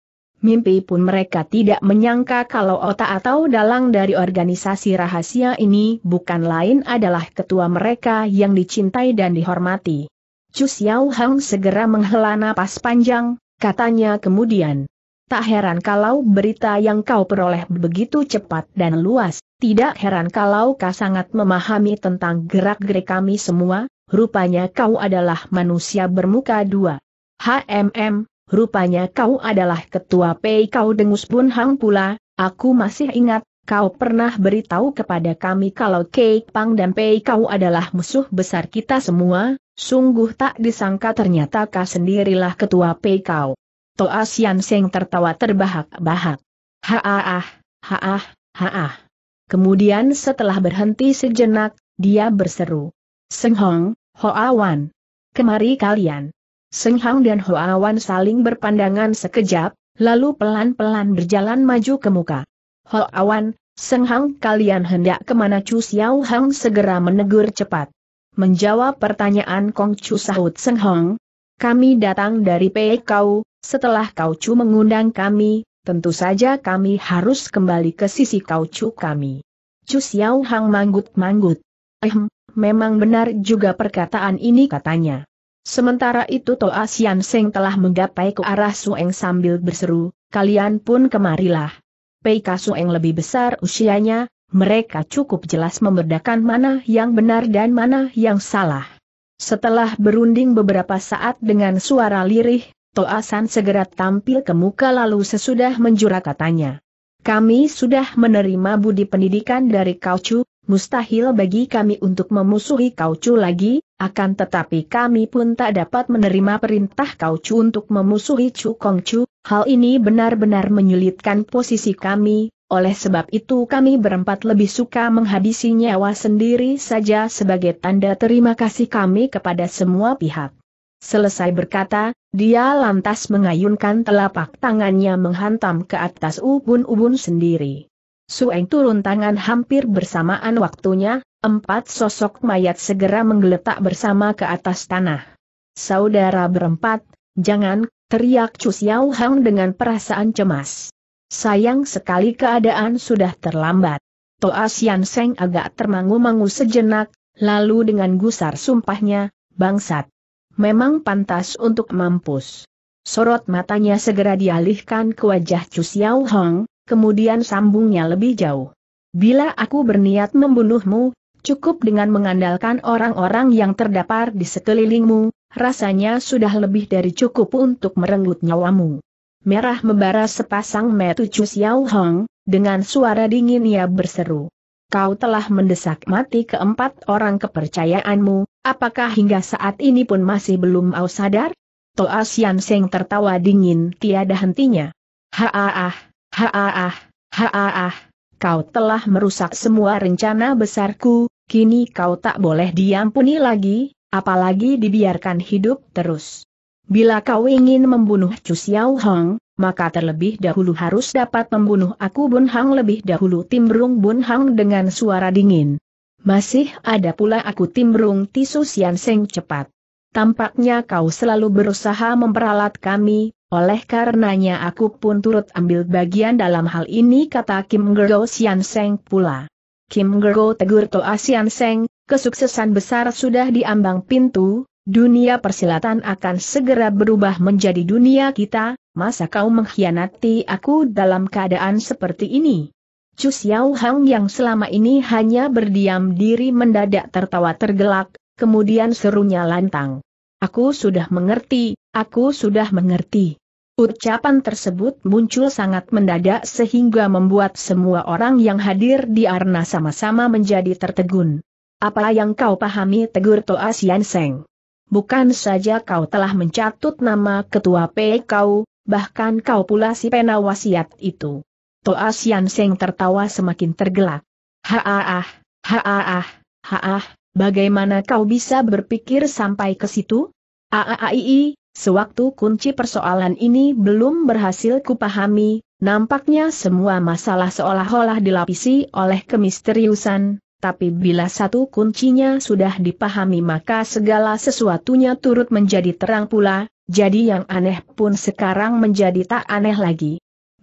mimpi pun mereka tidak menyangka kalau otak atau dalang dari organisasi rahasia ini bukan lain adalah ketua mereka yang dicintai dan dihormati. Chu Xiao Hang segera menghela napas panjang, katanya kemudian. Tak heran kalau berita yang kau peroleh begitu cepat dan luas, tidak heran kalau kau sangat memahami tentang gerak-gerik kami semua, rupanya kau adalah manusia bermuka dua. HMM, rupanya kau adalah ketua Pei Kau Dengus Bun Hang pula, aku masih ingat, kau pernah beritahu kepada kami kalau Kei Pang dan Pei Kau adalah musuh besar kita semua, sungguh tak disangka ternyata kau sendirilah ketua Pei Kau. Toa Sian Seng tertawa terbahak-bahak. Haah, haah, haah. Kemudian setelah berhenti sejenak, dia berseru. Seng Hong, Hoa Wan. Kemari kalian. Seng Hang dan Hoawan Wan saling berpandangan sekejap, lalu pelan-pelan berjalan maju ke muka. Hoawan, Awan, Seng Hang kalian hendak kemana Chu Xiao Hang segera menegur cepat. Menjawab pertanyaan Kong Chu sahut Seng Hang, kami datang dari Pei Kau. setelah Kau Chu mengundang kami, tentu saja kami harus kembali ke sisi Kau Chu kami. Chu Xiao Hang manggut-manggut. Ehm, memang benar juga perkataan ini katanya. Sementara itu Toa Sian Seng telah menggapai ke arah Sueng sambil berseru, kalian pun kemarilah. Peika Sueng lebih besar usianya, mereka cukup jelas membedakan mana yang benar dan mana yang salah. Setelah berunding beberapa saat dengan suara lirih, Toa San segera tampil ke muka lalu sesudah menjura katanya. Kami sudah menerima budi pendidikan dari Kau Chu, mustahil bagi kami untuk memusuhi Kau Chu lagi, akan tetapi kami pun tak dapat menerima perintah kau cu untuk memusuhi Chu Kong Chu, hal ini benar-benar menyulitkan posisi kami, oleh sebab itu kami berempat lebih suka menghabisi nyawa sendiri saja sebagai tanda terima kasih kami kepada semua pihak. Selesai berkata, dia lantas mengayunkan telapak tangannya menghantam ke atas ubun-ubun sendiri. Sueng turun tangan hampir bersamaan waktunya, Empat sosok mayat segera menggeletak bersama ke atas tanah. Saudara berempat, jangan, teriak Chu Xiao Hang dengan perasaan cemas. Sayang sekali keadaan sudah terlambat. Toa Sian Seng agak termangu-mangu sejenak, lalu dengan gusar sumpahnya, bangsat. Memang pantas untuk mampus. Sorot matanya segera dialihkan ke wajah Chu Xiao Hang, kemudian sambungnya lebih jauh. Bila aku berniat membunuhmu, Cukup dengan mengandalkan orang-orang yang terdapat di sekelilingmu, rasanya sudah lebih dari cukup untuk merenggut nyawamu. Merah membara sepasang metu Chu Xiao Hong, dengan suara dingin ia berseru. Kau telah mendesak mati keempat orang kepercayaanmu, apakah hingga saat ini pun masih belum au sadar? Toa Sian Seng tertawa dingin tiada hentinya. Haaah, haaah, haaah, kau telah merusak semua rencana besarku, kini kau tak boleh diampuni lagi, apalagi dibiarkan hidup terus. Bila kau ingin membunuh Chu Xiao Hong, maka terlebih dahulu harus dapat membunuh aku Bun Hang lebih dahulu timbrung Bun Hang dengan suara dingin. Masih ada pula aku timbrung tisu Sian Seng cepat. Tampaknya kau selalu berusaha memperalat kami, oleh karenanya aku pun turut ambil bagian dalam hal ini kata Kim Gergo Sian Seng pula. Kim Gergo tegur To Asian Seng, kesuksesan besar sudah diambang pintu, dunia persilatan akan segera berubah menjadi dunia kita, masa kau mengkhianati aku dalam keadaan seperti ini? Chu Xiao Hang yang selama ini hanya berdiam diri mendadak tertawa tergelak, kemudian serunya lantang. Aku sudah mengerti, aku sudah mengerti. Ucapan tersebut muncul sangat mendadak sehingga membuat semua orang yang hadir di arena sama-sama menjadi tertegun. Apa yang kau pahami tegur Toa Sian Bukan saja kau telah mencatut nama ketua P kau, bahkan kau pula si pena wasiat itu. Toa Sian tertawa semakin tergelak. Haaah, haaah, haaah, bagaimana kau bisa berpikir sampai ke situ? Aaai, Sewaktu kunci persoalan ini belum berhasil kupahami, nampaknya semua masalah seolah-olah dilapisi oleh kemisteriusan, tapi bila satu kuncinya sudah dipahami maka segala sesuatunya turut menjadi terang pula, jadi yang aneh pun sekarang menjadi tak aneh lagi.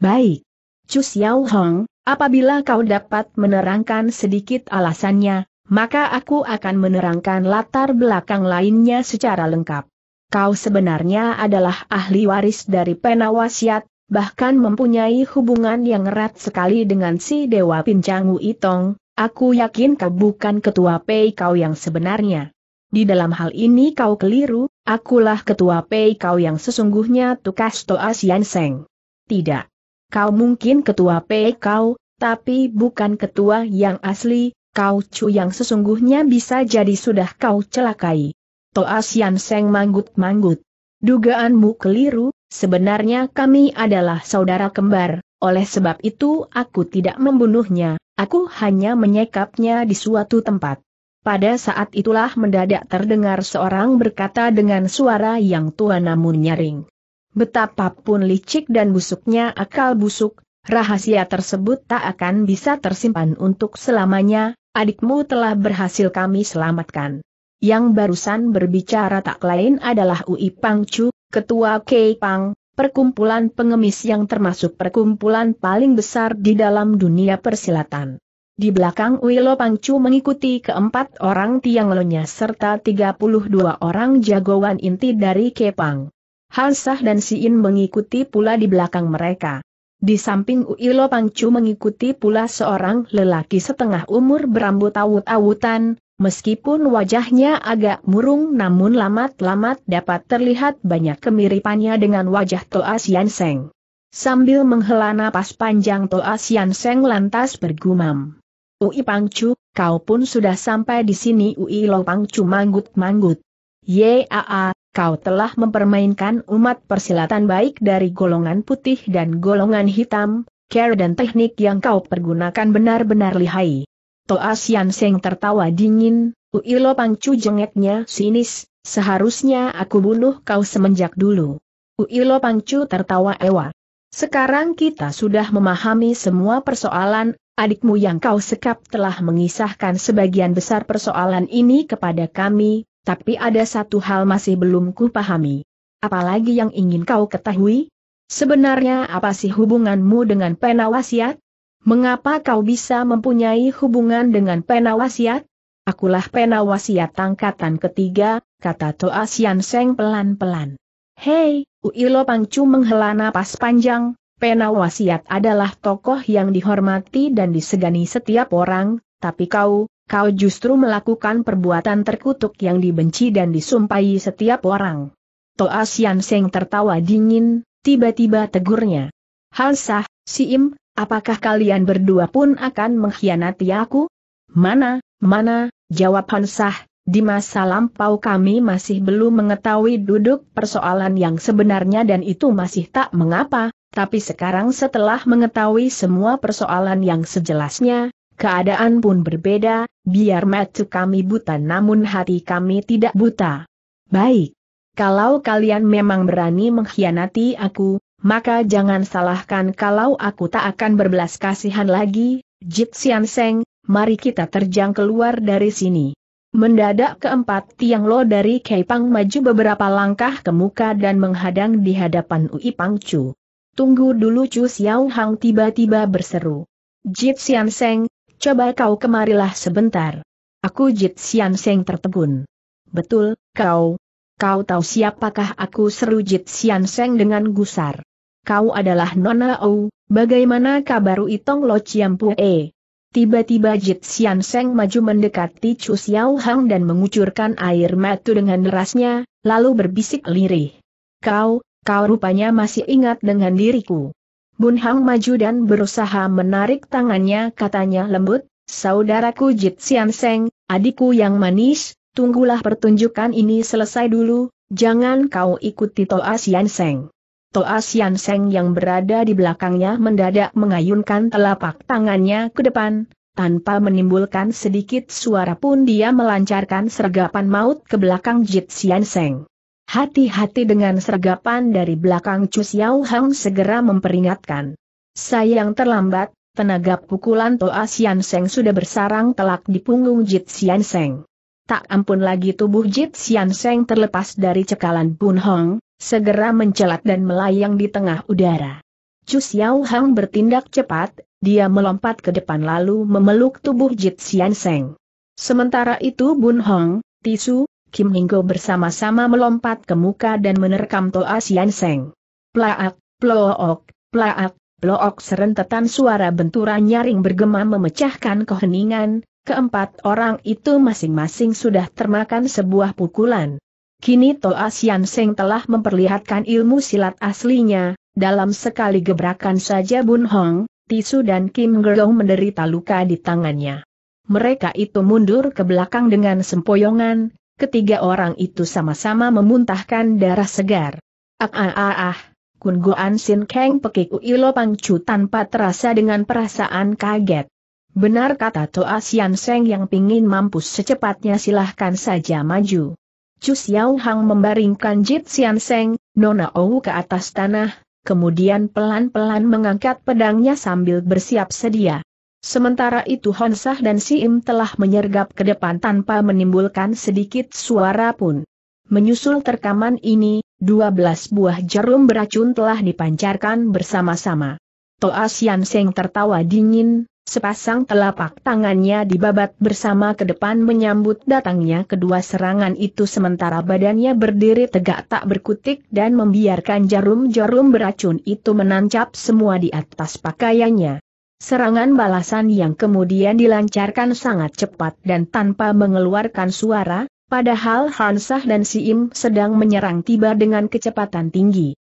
Baik. Chu Xiao Hong, apabila kau dapat menerangkan sedikit alasannya, maka aku akan menerangkan latar belakang lainnya secara lengkap kau sebenarnya adalah ahli waris dari penawasiat, bahkan mempunyai hubungan yang erat sekali dengan si Dewa Pincangu Itong, aku yakin kau bukan ketua Pei kau yang sebenarnya. Di dalam hal ini kau keliru, akulah ketua Pei kau yang sesungguhnya Tukas Toa Sian Seng. Tidak. Kau mungkin ketua Pei kau, tapi bukan ketua yang asli, kau cu yang sesungguhnya bisa jadi sudah kau celakai. Toa Sian Seng manggut-manggut. Dugaanmu keliru, sebenarnya kami adalah saudara kembar, oleh sebab itu aku tidak membunuhnya, aku hanya menyekapnya di suatu tempat. Pada saat itulah mendadak terdengar seorang berkata dengan suara yang tua namun nyaring. Betapapun licik dan busuknya akal busuk, rahasia tersebut tak akan bisa tersimpan untuk selamanya, adikmu telah berhasil kami selamatkan yang barusan berbicara tak lain adalah Ui Pang Chu, Ketua Kei Pang, perkumpulan pengemis yang termasuk perkumpulan paling besar di dalam dunia persilatan. Di belakang Pang Chu mengikuti keempat orang tiang lonya serta 32 orang jagoan inti dari Kepang. Hansah dan Siin mengikuti pula di belakang mereka. Di samping Pang Chu mengikuti pula seorang lelaki setengah umur berambut awut-awutan, Meskipun wajahnya agak murung namun lamat-lamat dapat terlihat banyak kemiripannya dengan wajah Sian Seng. Sambil menghela napas panjang Toa Sian Seng lantas bergumam. Ui Pangcu, kau pun sudah sampai di sini Ui Long Pangcu manggut-manggut. Yaa, kau telah mempermainkan umat persilatan baik dari golongan putih dan golongan hitam, care dan teknik yang kau pergunakan benar-benar lihai. Toa Sian Seng tertawa dingin, Uilo Pangcu jengeknya sinis, seharusnya aku bunuh kau semenjak dulu. Uilo Pangcu tertawa ewa. Sekarang kita sudah memahami semua persoalan, adikmu yang kau sekap telah mengisahkan sebagian besar persoalan ini kepada kami, tapi ada satu hal masih belum ku pahami. Apalagi yang ingin kau ketahui? Sebenarnya apa sih hubunganmu dengan penawasiat? Mengapa kau bisa mempunyai hubungan dengan penawasiat? Akulah penawasiat angkatan ketiga, kata Toa Sian Seng pelan-pelan. Hei, Uilo Pangcu menghela napas panjang, penawasiat adalah tokoh yang dihormati dan disegani setiap orang, tapi kau, kau justru melakukan perbuatan terkutuk yang dibenci dan disumpahi setiap orang. Toa Sian Seng tertawa dingin, tiba-tiba tegurnya. Halsah, Siim, Apakah kalian berdua pun akan mengkhianati aku? Mana, mana, jawab Hansah, di masa lampau kami masih belum mengetahui duduk persoalan yang sebenarnya dan itu masih tak mengapa, tapi sekarang setelah mengetahui semua persoalan yang sejelasnya, keadaan pun berbeda, biar mata kami buta namun hati kami tidak buta. Baik. Kalau kalian memang berani mengkhianati aku, maka jangan salahkan kalau aku tak akan berbelas kasihan lagi, Jit Sian Seng, mari kita terjang keluar dari sini. Mendadak keempat tiang lo dari Keipang maju beberapa langkah ke muka dan menghadang di hadapan Ui Pang Chu. Tunggu dulu Chu Xiao Hang tiba-tiba berseru. Jit Sian Seng, coba kau kemarilah sebentar. Aku Jit Sian Seng tertegun. Betul, kau. Kau tahu siapakah aku seru Jit Sian Seng dengan gusar kau adalah Nona Ou, bagaimana kabar Itong Lo Chiampue? Tiba-tiba Jit Sian Seng maju mendekati Chu Xiao Hang dan mengucurkan air mata dengan derasnya, lalu berbisik lirih. Kau, kau rupanya masih ingat dengan diriku. Bun Hang maju dan berusaha menarik tangannya katanya lembut, saudaraku Jit Sian Seng, adikku yang manis, tunggulah pertunjukan ini selesai dulu, jangan kau ikuti Toa Sian Seng. Toa Sian Seng yang berada di belakangnya mendadak mengayunkan telapak tangannya ke depan, tanpa menimbulkan sedikit suara pun dia melancarkan sergapan maut ke belakang Jit Sian Seng. Hati-hati dengan sergapan dari belakang Chu Xiao Hang segera memperingatkan. Sayang terlambat, tenaga pukulan Toa Sian Seng sudah bersarang telak di punggung Jit Sian Seng. Tak ampun lagi tubuh Jit Sian Seng terlepas dari cekalan Bun Hong, segera mencelat dan melayang di tengah udara. Chu Xiao Hang bertindak cepat, dia melompat ke depan lalu memeluk tubuh Jit Xian Seng. Sementara itu Bun Hong, Tisu, Kim Hingo bersama-sama melompat ke muka dan menerkam Toa Xian Seng. Plaak, plook, plaak, plook serentetan suara benturan nyaring bergema memecahkan keheningan, keempat orang itu masing-masing sudah termakan sebuah pukulan. Kini Toa Sian Seng telah memperlihatkan ilmu silat aslinya, dalam sekali gebrakan saja Bun Hong, Tisu dan Kim Gerong menderita luka di tangannya. Mereka itu mundur ke belakang dengan sempoyongan, ketiga orang itu sama-sama memuntahkan darah segar. Ah ah ah ah, Kun Goan Sin Kang pekik Uilo Pangcu tanpa terasa dengan perasaan kaget. Benar kata Toa Sian Seng yang pingin mampus secepatnya silahkan saja maju. Chu Xiao Hang membaringkan Jit Sian Seng, Nona Ou ke atas tanah, kemudian pelan-pelan mengangkat pedangnya sambil bersiap sedia. Sementara itu Hon Sah dan Si Im telah menyergap ke depan tanpa menimbulkan sedikit suara pun. Menyusul terkaman ini, 12 buah jarum beracun telah dipancarkan bersama-sama. Toa Sian Seng tertawa dingin, Sepasang telapak tangannya dibabat bersama ke depan menyambut datangnya kedua serangan itu sementara badannya berdiri tegak tak berkutik dan membiarkan jarum-jarum beracun itu menancap semua di atas pakaiannya. Serangan balasan yang kemudian dilancarkan sangat cepat dan tanpa mengeluarkan suara, Padahal Hansah dan Siim sedang menyerang tiba dengan kecepatan tinggi.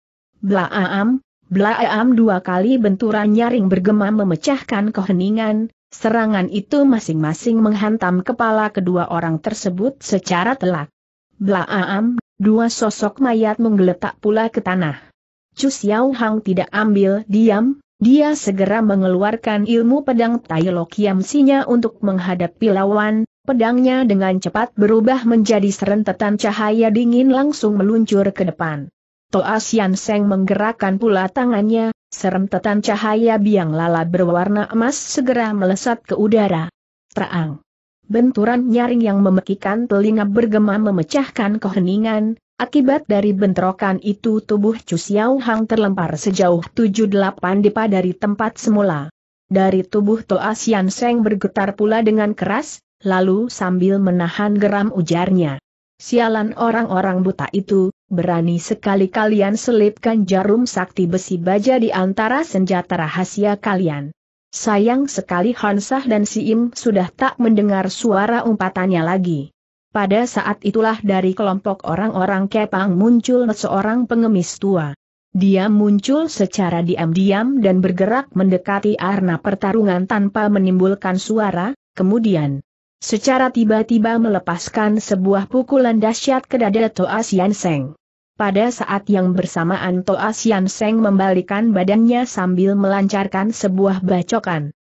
Blaam, Blaam dua kali benturan nyaring bergema memecahkan keheningan, serangan itu masing-masing menghantam kepala kedua orang tersebut secara telak. Blaam, dua sosok mayat menggeletak pula ke tanah. Chu Xiao Hang tidak ambil diam, dia segera mengeluarkan ilmu pedang Tai Lo Kiam Sinya untuk menghadapi lawan, pedangnya dengan cepat berubah menjadi serentetan cahaya dingin langsung meluncur ke depan. Toa Sian Seng menggerakkan pula tangannya, serentetan cahaya biang lala berwarna emas segera melesat ke udara. Terang. Benturan nyaring yang memekikan telinga bergema memecahkan keheningan, akibat dari bentrokan itu tubuh Chu Xiao Hang terlempar sejauh 7-8 depa dari tempat semula. Dari tubuh Toa Sian Seng bergetar pula dengan keras, lalu sambil menahan geram ujarnya. Sialan orang-orang buta itu, berani sekali kalian selipkan jarum sakti besi baja di antara senjata rahasia kalian. Sayang sekali Hansah dan Siim sudah tak mendengar suara umpatannya lagi. Pada saat itulah dari kelompok orang-orang kepang muncul seorang pengemis tua. Dia muncul secara diam-diam dan bergerak mendekati arena pertarungan tanpa menimbulkan suara, kemudian secara tiba-tiba melepaskan sebuah pukulan dahsyat ke dada Toa Sian Seng. Pada saat yang bersamaan Toa Sian Seng membalikan badannya sambil melancarkan sebuah bacokan.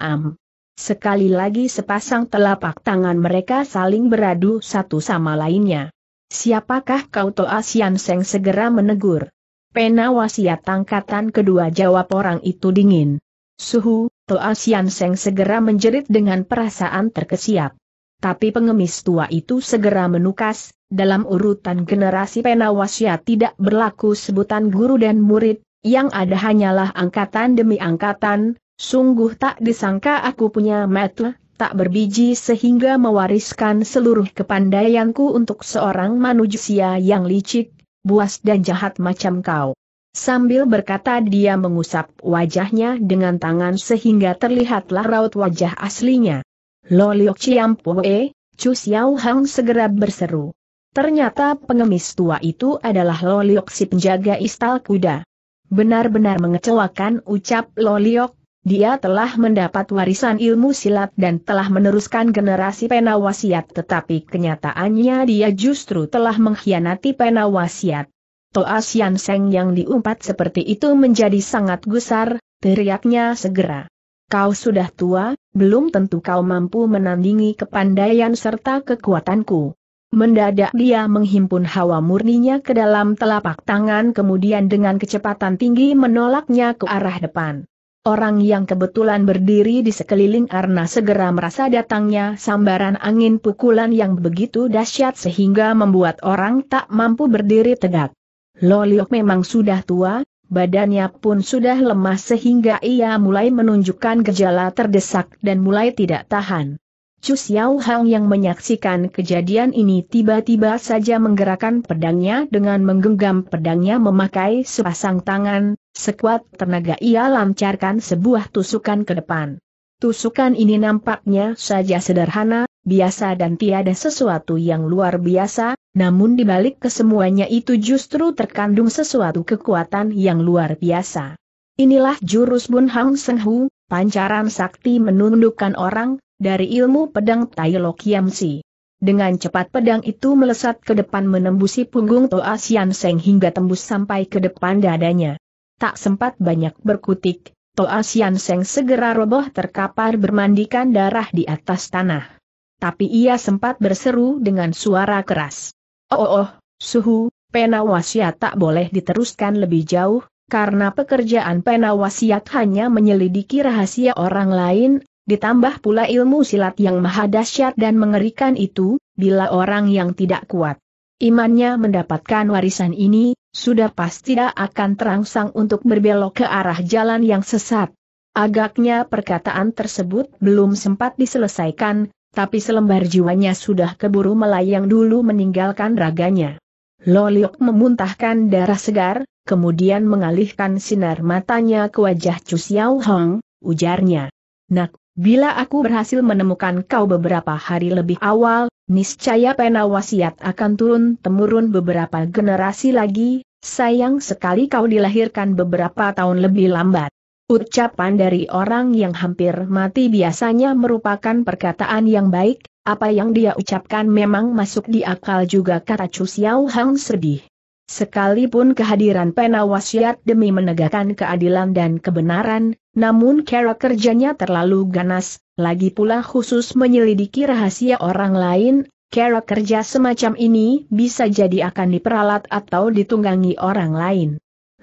am. Sekali lagi sepasang telapak tangan mereka saling beradu satu sama lainnya. Siapakah kau Toa Sian Seng segera menegur? Pena wasiat angkatan kedua jawab orang itu dingin. Suhu, Toa ah Sian Seng segera menjerit dengan perasaan terkesiap. Tapi pengemis tua itu segera menukas, dalam urutan generasi penawasya tidak berlaku sebutan guru dan murid, yang ada hanyalah angkatan demi angkatan, sungguh tak disangka aku punya metle, tak berbiji sehingga mewariskan seluruh kepandaianku untuk seorang manusia yang licik, buas dan jahat macam kau. Sambil berkata dia mengusap wajahnya dengan tangan sehingga terlihatlah raut wajah aslinya. Lo Liok Chiam Pue, Chu Xiao Hang segera berseru. Ternyata pengemis tua itu adalah Lo Liok si penjaga istal kuda. Benar-benar mengecewakan ucap Lo Liok, dia telah mendapat warisan ilmu silat dan telah meneruskan generasi penawasiat tetapi kenyataannya dia justru telah mengkhianati penawasiat. Toa Sian Seng yang diumpat seperti itu menjadi sangat gusar, teriaknya segera. Kau sudah tua, belum tentu kau mampu menandingi kepandaian serta kekuatanku. Mendadak dia menghimpun hawa murninya ke dalam telapak tangan kemudian dengan kecepatan tinggi menolaknya ke arah depan. Orang yang kebetulan berdiri di sekeliling Arna segera merasa datangnya sambaran angin pukulan yang begitu dahsyat sehingga membuat orang tak mampu berdiri tegak. Loliok memang sudah tua, badannya pun sudah lemah sehingga ia mulai menunjukkan gejala terdesak dan mulai tidak tahan. Chu Xiao Hang yang menyaksikan kejadian ini tiba-tiba saja menggerakkan pedangnya dengan menggenggam pedangnya memakai sepasang tangan, sekuat tenaga ia lancarkan sebuah tusukan ke depan. Tusukan ini nampaknya saja sederhana, biasa dan tiada sesuatu yang luar biasa, namun dibalik kesemuanya itu justru terkandung sesuatu kekuatan yang luar biasa. Inilah jurus Bun Hang Seng Hu, pancaran sakti menundukkan orang, dari ilmu pedang Tai Lo Kiam Si. Dengan cepat pedang itu melesat ke depan menembusi punggung Toa Sian Seng hingga tembus sampai ke depan dadanya. Tak sempat banyak berkutik, Toa Sian Seng segera roboh terkapar bermandikan darah di atas tanah. Tapi ia sempat berseru dengan suara keras. Oh, oh, oh suhu, penawasiat tak boleh diteruskan lebih jauh, karena pekerjaan penawasiat hanya menyelidiki rahasia orang lain, ditambah pula ilmu silat yang maha dahsyat dan mengerikan itu, bila orang yang tidak kuat Imannya mendapatkan warisan ini, sudah pasti tidak akan terangsang untuk berbelok ke arah jalan yang sesat. Agaknya perkataan tersebut belum sempat diselesaikan, tapi selembar jiwanya sudah keburu melayang dulu meninggalkan raganya. Loliok memuntahkan darah segar, kemudian mengalihkan sinar matanya ke wajah Chu Xiao Hong, ujarnya. Nak, bila aku berhasil menemukan kau beberapa hari lebih awal, Niscaya pena wasiat akan turun-temurun beberapa generasi lagi, sayang sekali kau dilahirkan beberapa tahun lebih lambat. Ucapan dari orang yang hampir mati biasanya merupakan perkataan yang baik, apa yang dia ucapkan memang masuk di akal juga kata Chu Xiao Hang sedih. Sekalipun kehadiran pena wasiat demi menegakkan keadilan dan kebenaran, namun cara kerjanya terlalu ganas, lagi pula khusus menyelidiki rahasia orang lain, cara kerja semacam ini bisa jadi akan diperalat atau ditunggangi orang lain.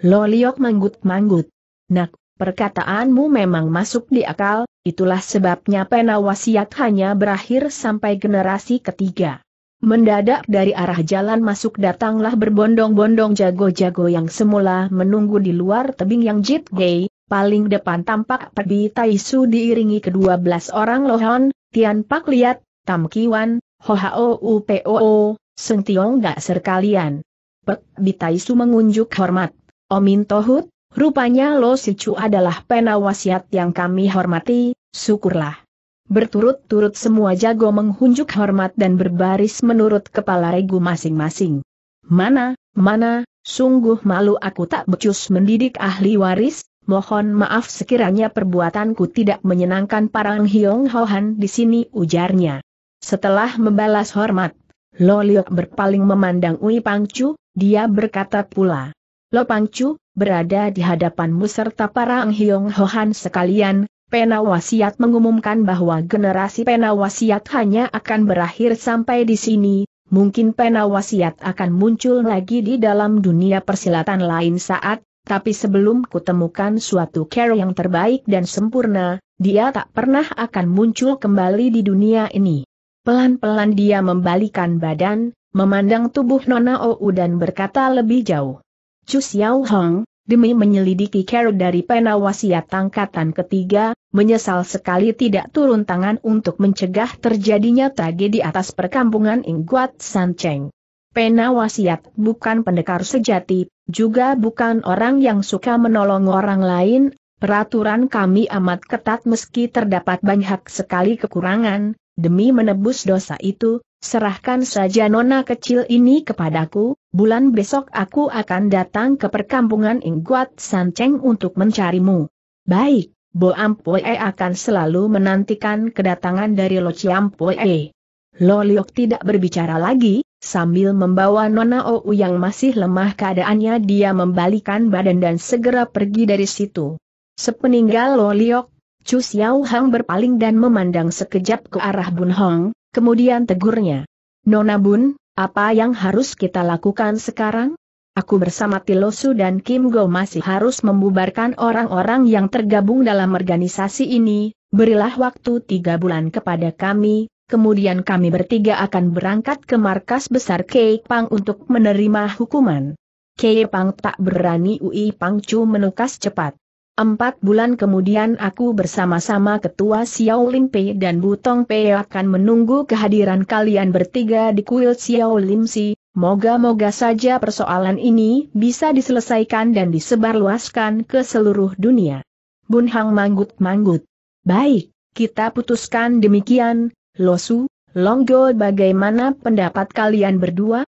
Loliok manggut-manggut. Nak, perkataanmu memang masuk di akal, itulah sebabnya pena wasiat hanya berakhir sampai generasi ketiga. Mendadak dari arah jalan masuk datanglah berbondong-bondong jago-jago yang semula menunggu di luar tebing yang Jit Gay, paling depan tampak Pedi Taisu diiringi kedua belas orang Lohon, Tian Pak Liat, Tam Kiwan, Ho U O O, Seng Tiong Gak serkalian. Pek Bitaisu mengunjuk hormat. Omin Tohut, rupanya Lo Chu adalah penawasiat yang kami hormati, syukurlah. Berturut-turut semua jago menghunjuk hormat dan berbaris menurut kepala regu masing-masing. Mana, mana, sungguh malu aku tak becus mendidik ahli waris, mohon maaf sekiranya perbuatanku tidak menyenangkan Parang Hiong Hohan di sini ujarnya. Setelah membalas hormat, Lo Liok berpaling memandang Ui Pangcu, dia berkata pula. Lo Pangcu, berada di hadapanmu serta Parang Hiong Hohan sekalian, Penawasiat mengumumkan bahwa generasi penawasiat hanya akan berakhir sampai di sini, mungkin penawasiat akan muncul lagi di dalam dunia persilatan lain saat, tapi sebelum kutemukan suatu care yang terbaik dan sempurna, dia tak pernah akan muncul kembali di dunia ini. Pelan-pelan dia membalikan badan, memandang tubuh Nona Ou dan berkata lebih jauh. Chu Xiao Hong, demi menyelidiki care dari penawasiat angkatan ketiga, menyesal sekali tidak turun tangan untuk mencegah terjadinya tragedi atas perkampungan Ingguat Sancheng. wasiat bukan pendekar sejati, juga bukan orang yang suka menolong orang lain, peraturan kami amat ketat meski terdapat banyak sekali kekurangan, demi menebus dosa itu, serahkan saja nona kecil ini kepadaku, bulan besok aku akan datang ke perkampungan Ingguat Sanceng untuk mencarimu. Baik, Bo Ampue akan selalu menantikan kedatangan dari Lo Ciampoe. Loliok tidak berbicara lagi, sambil membawa Nona Ou yang masih lemah keadaannya dia membalikan badan dan segera pergi dari situ. Sepeninggal Loliok, Chu Xiao Hang berpaling dan memandang sekejap ke arah Bun Hong, kemudian tegurnya. Nona Bun, apa yang harus kita lakukan sekarang? Aku bersama Tilosu dan Kim Go masih harus membubarkan orang-orang yang tergabung dalam organisasi ini, berilah waktu tiga bulan kepada kami, kemudian kami bertiga akan berangkat ke markas besar Kei Pang untuk menerima hukuman. Kei Pang tak berani Ui Pang Chu menukas cepat. Empat bulan kemudian aku bersama-sama ketua Xiao Lim Pei dan Butong Pei akan menunggu kehadiran kalian bertiga di kuil Xiao Lim Si. Moga-moga saja persoalan ini bisa diselesaikan dan disebarluaskan ke seluruh dunia. Bun Hang manggut-manggut. Baik, kita putuskan demikian, Losu, Longgo bagaimana pendapat kalian berdua?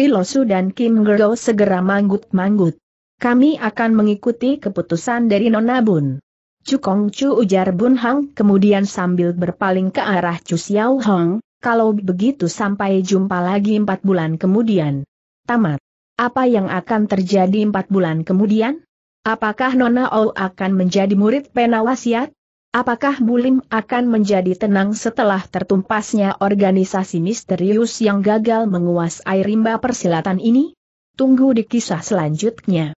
losu dan Kim Gergo segera manggut-manggut. Kami akan mengikuti keputusan dari Nona Bun. Cukong Chu ujar Bun Hang kemudian sambil berpaling ke arah Chu Xiao Hong, kalau begitu sampai jumpa lagi empat bulan kemudian. Tamat. Apa yang akan terjadi empat bulan kemudian? Apakah Nona Ou akan menjadi murid penawasiat? Apakah Bulim akan menjadi tenang setelah tertumpasnya organisasi misterius yang gagal menguasai rimba persilatan ini? Tunggu di kisah selanjutnya.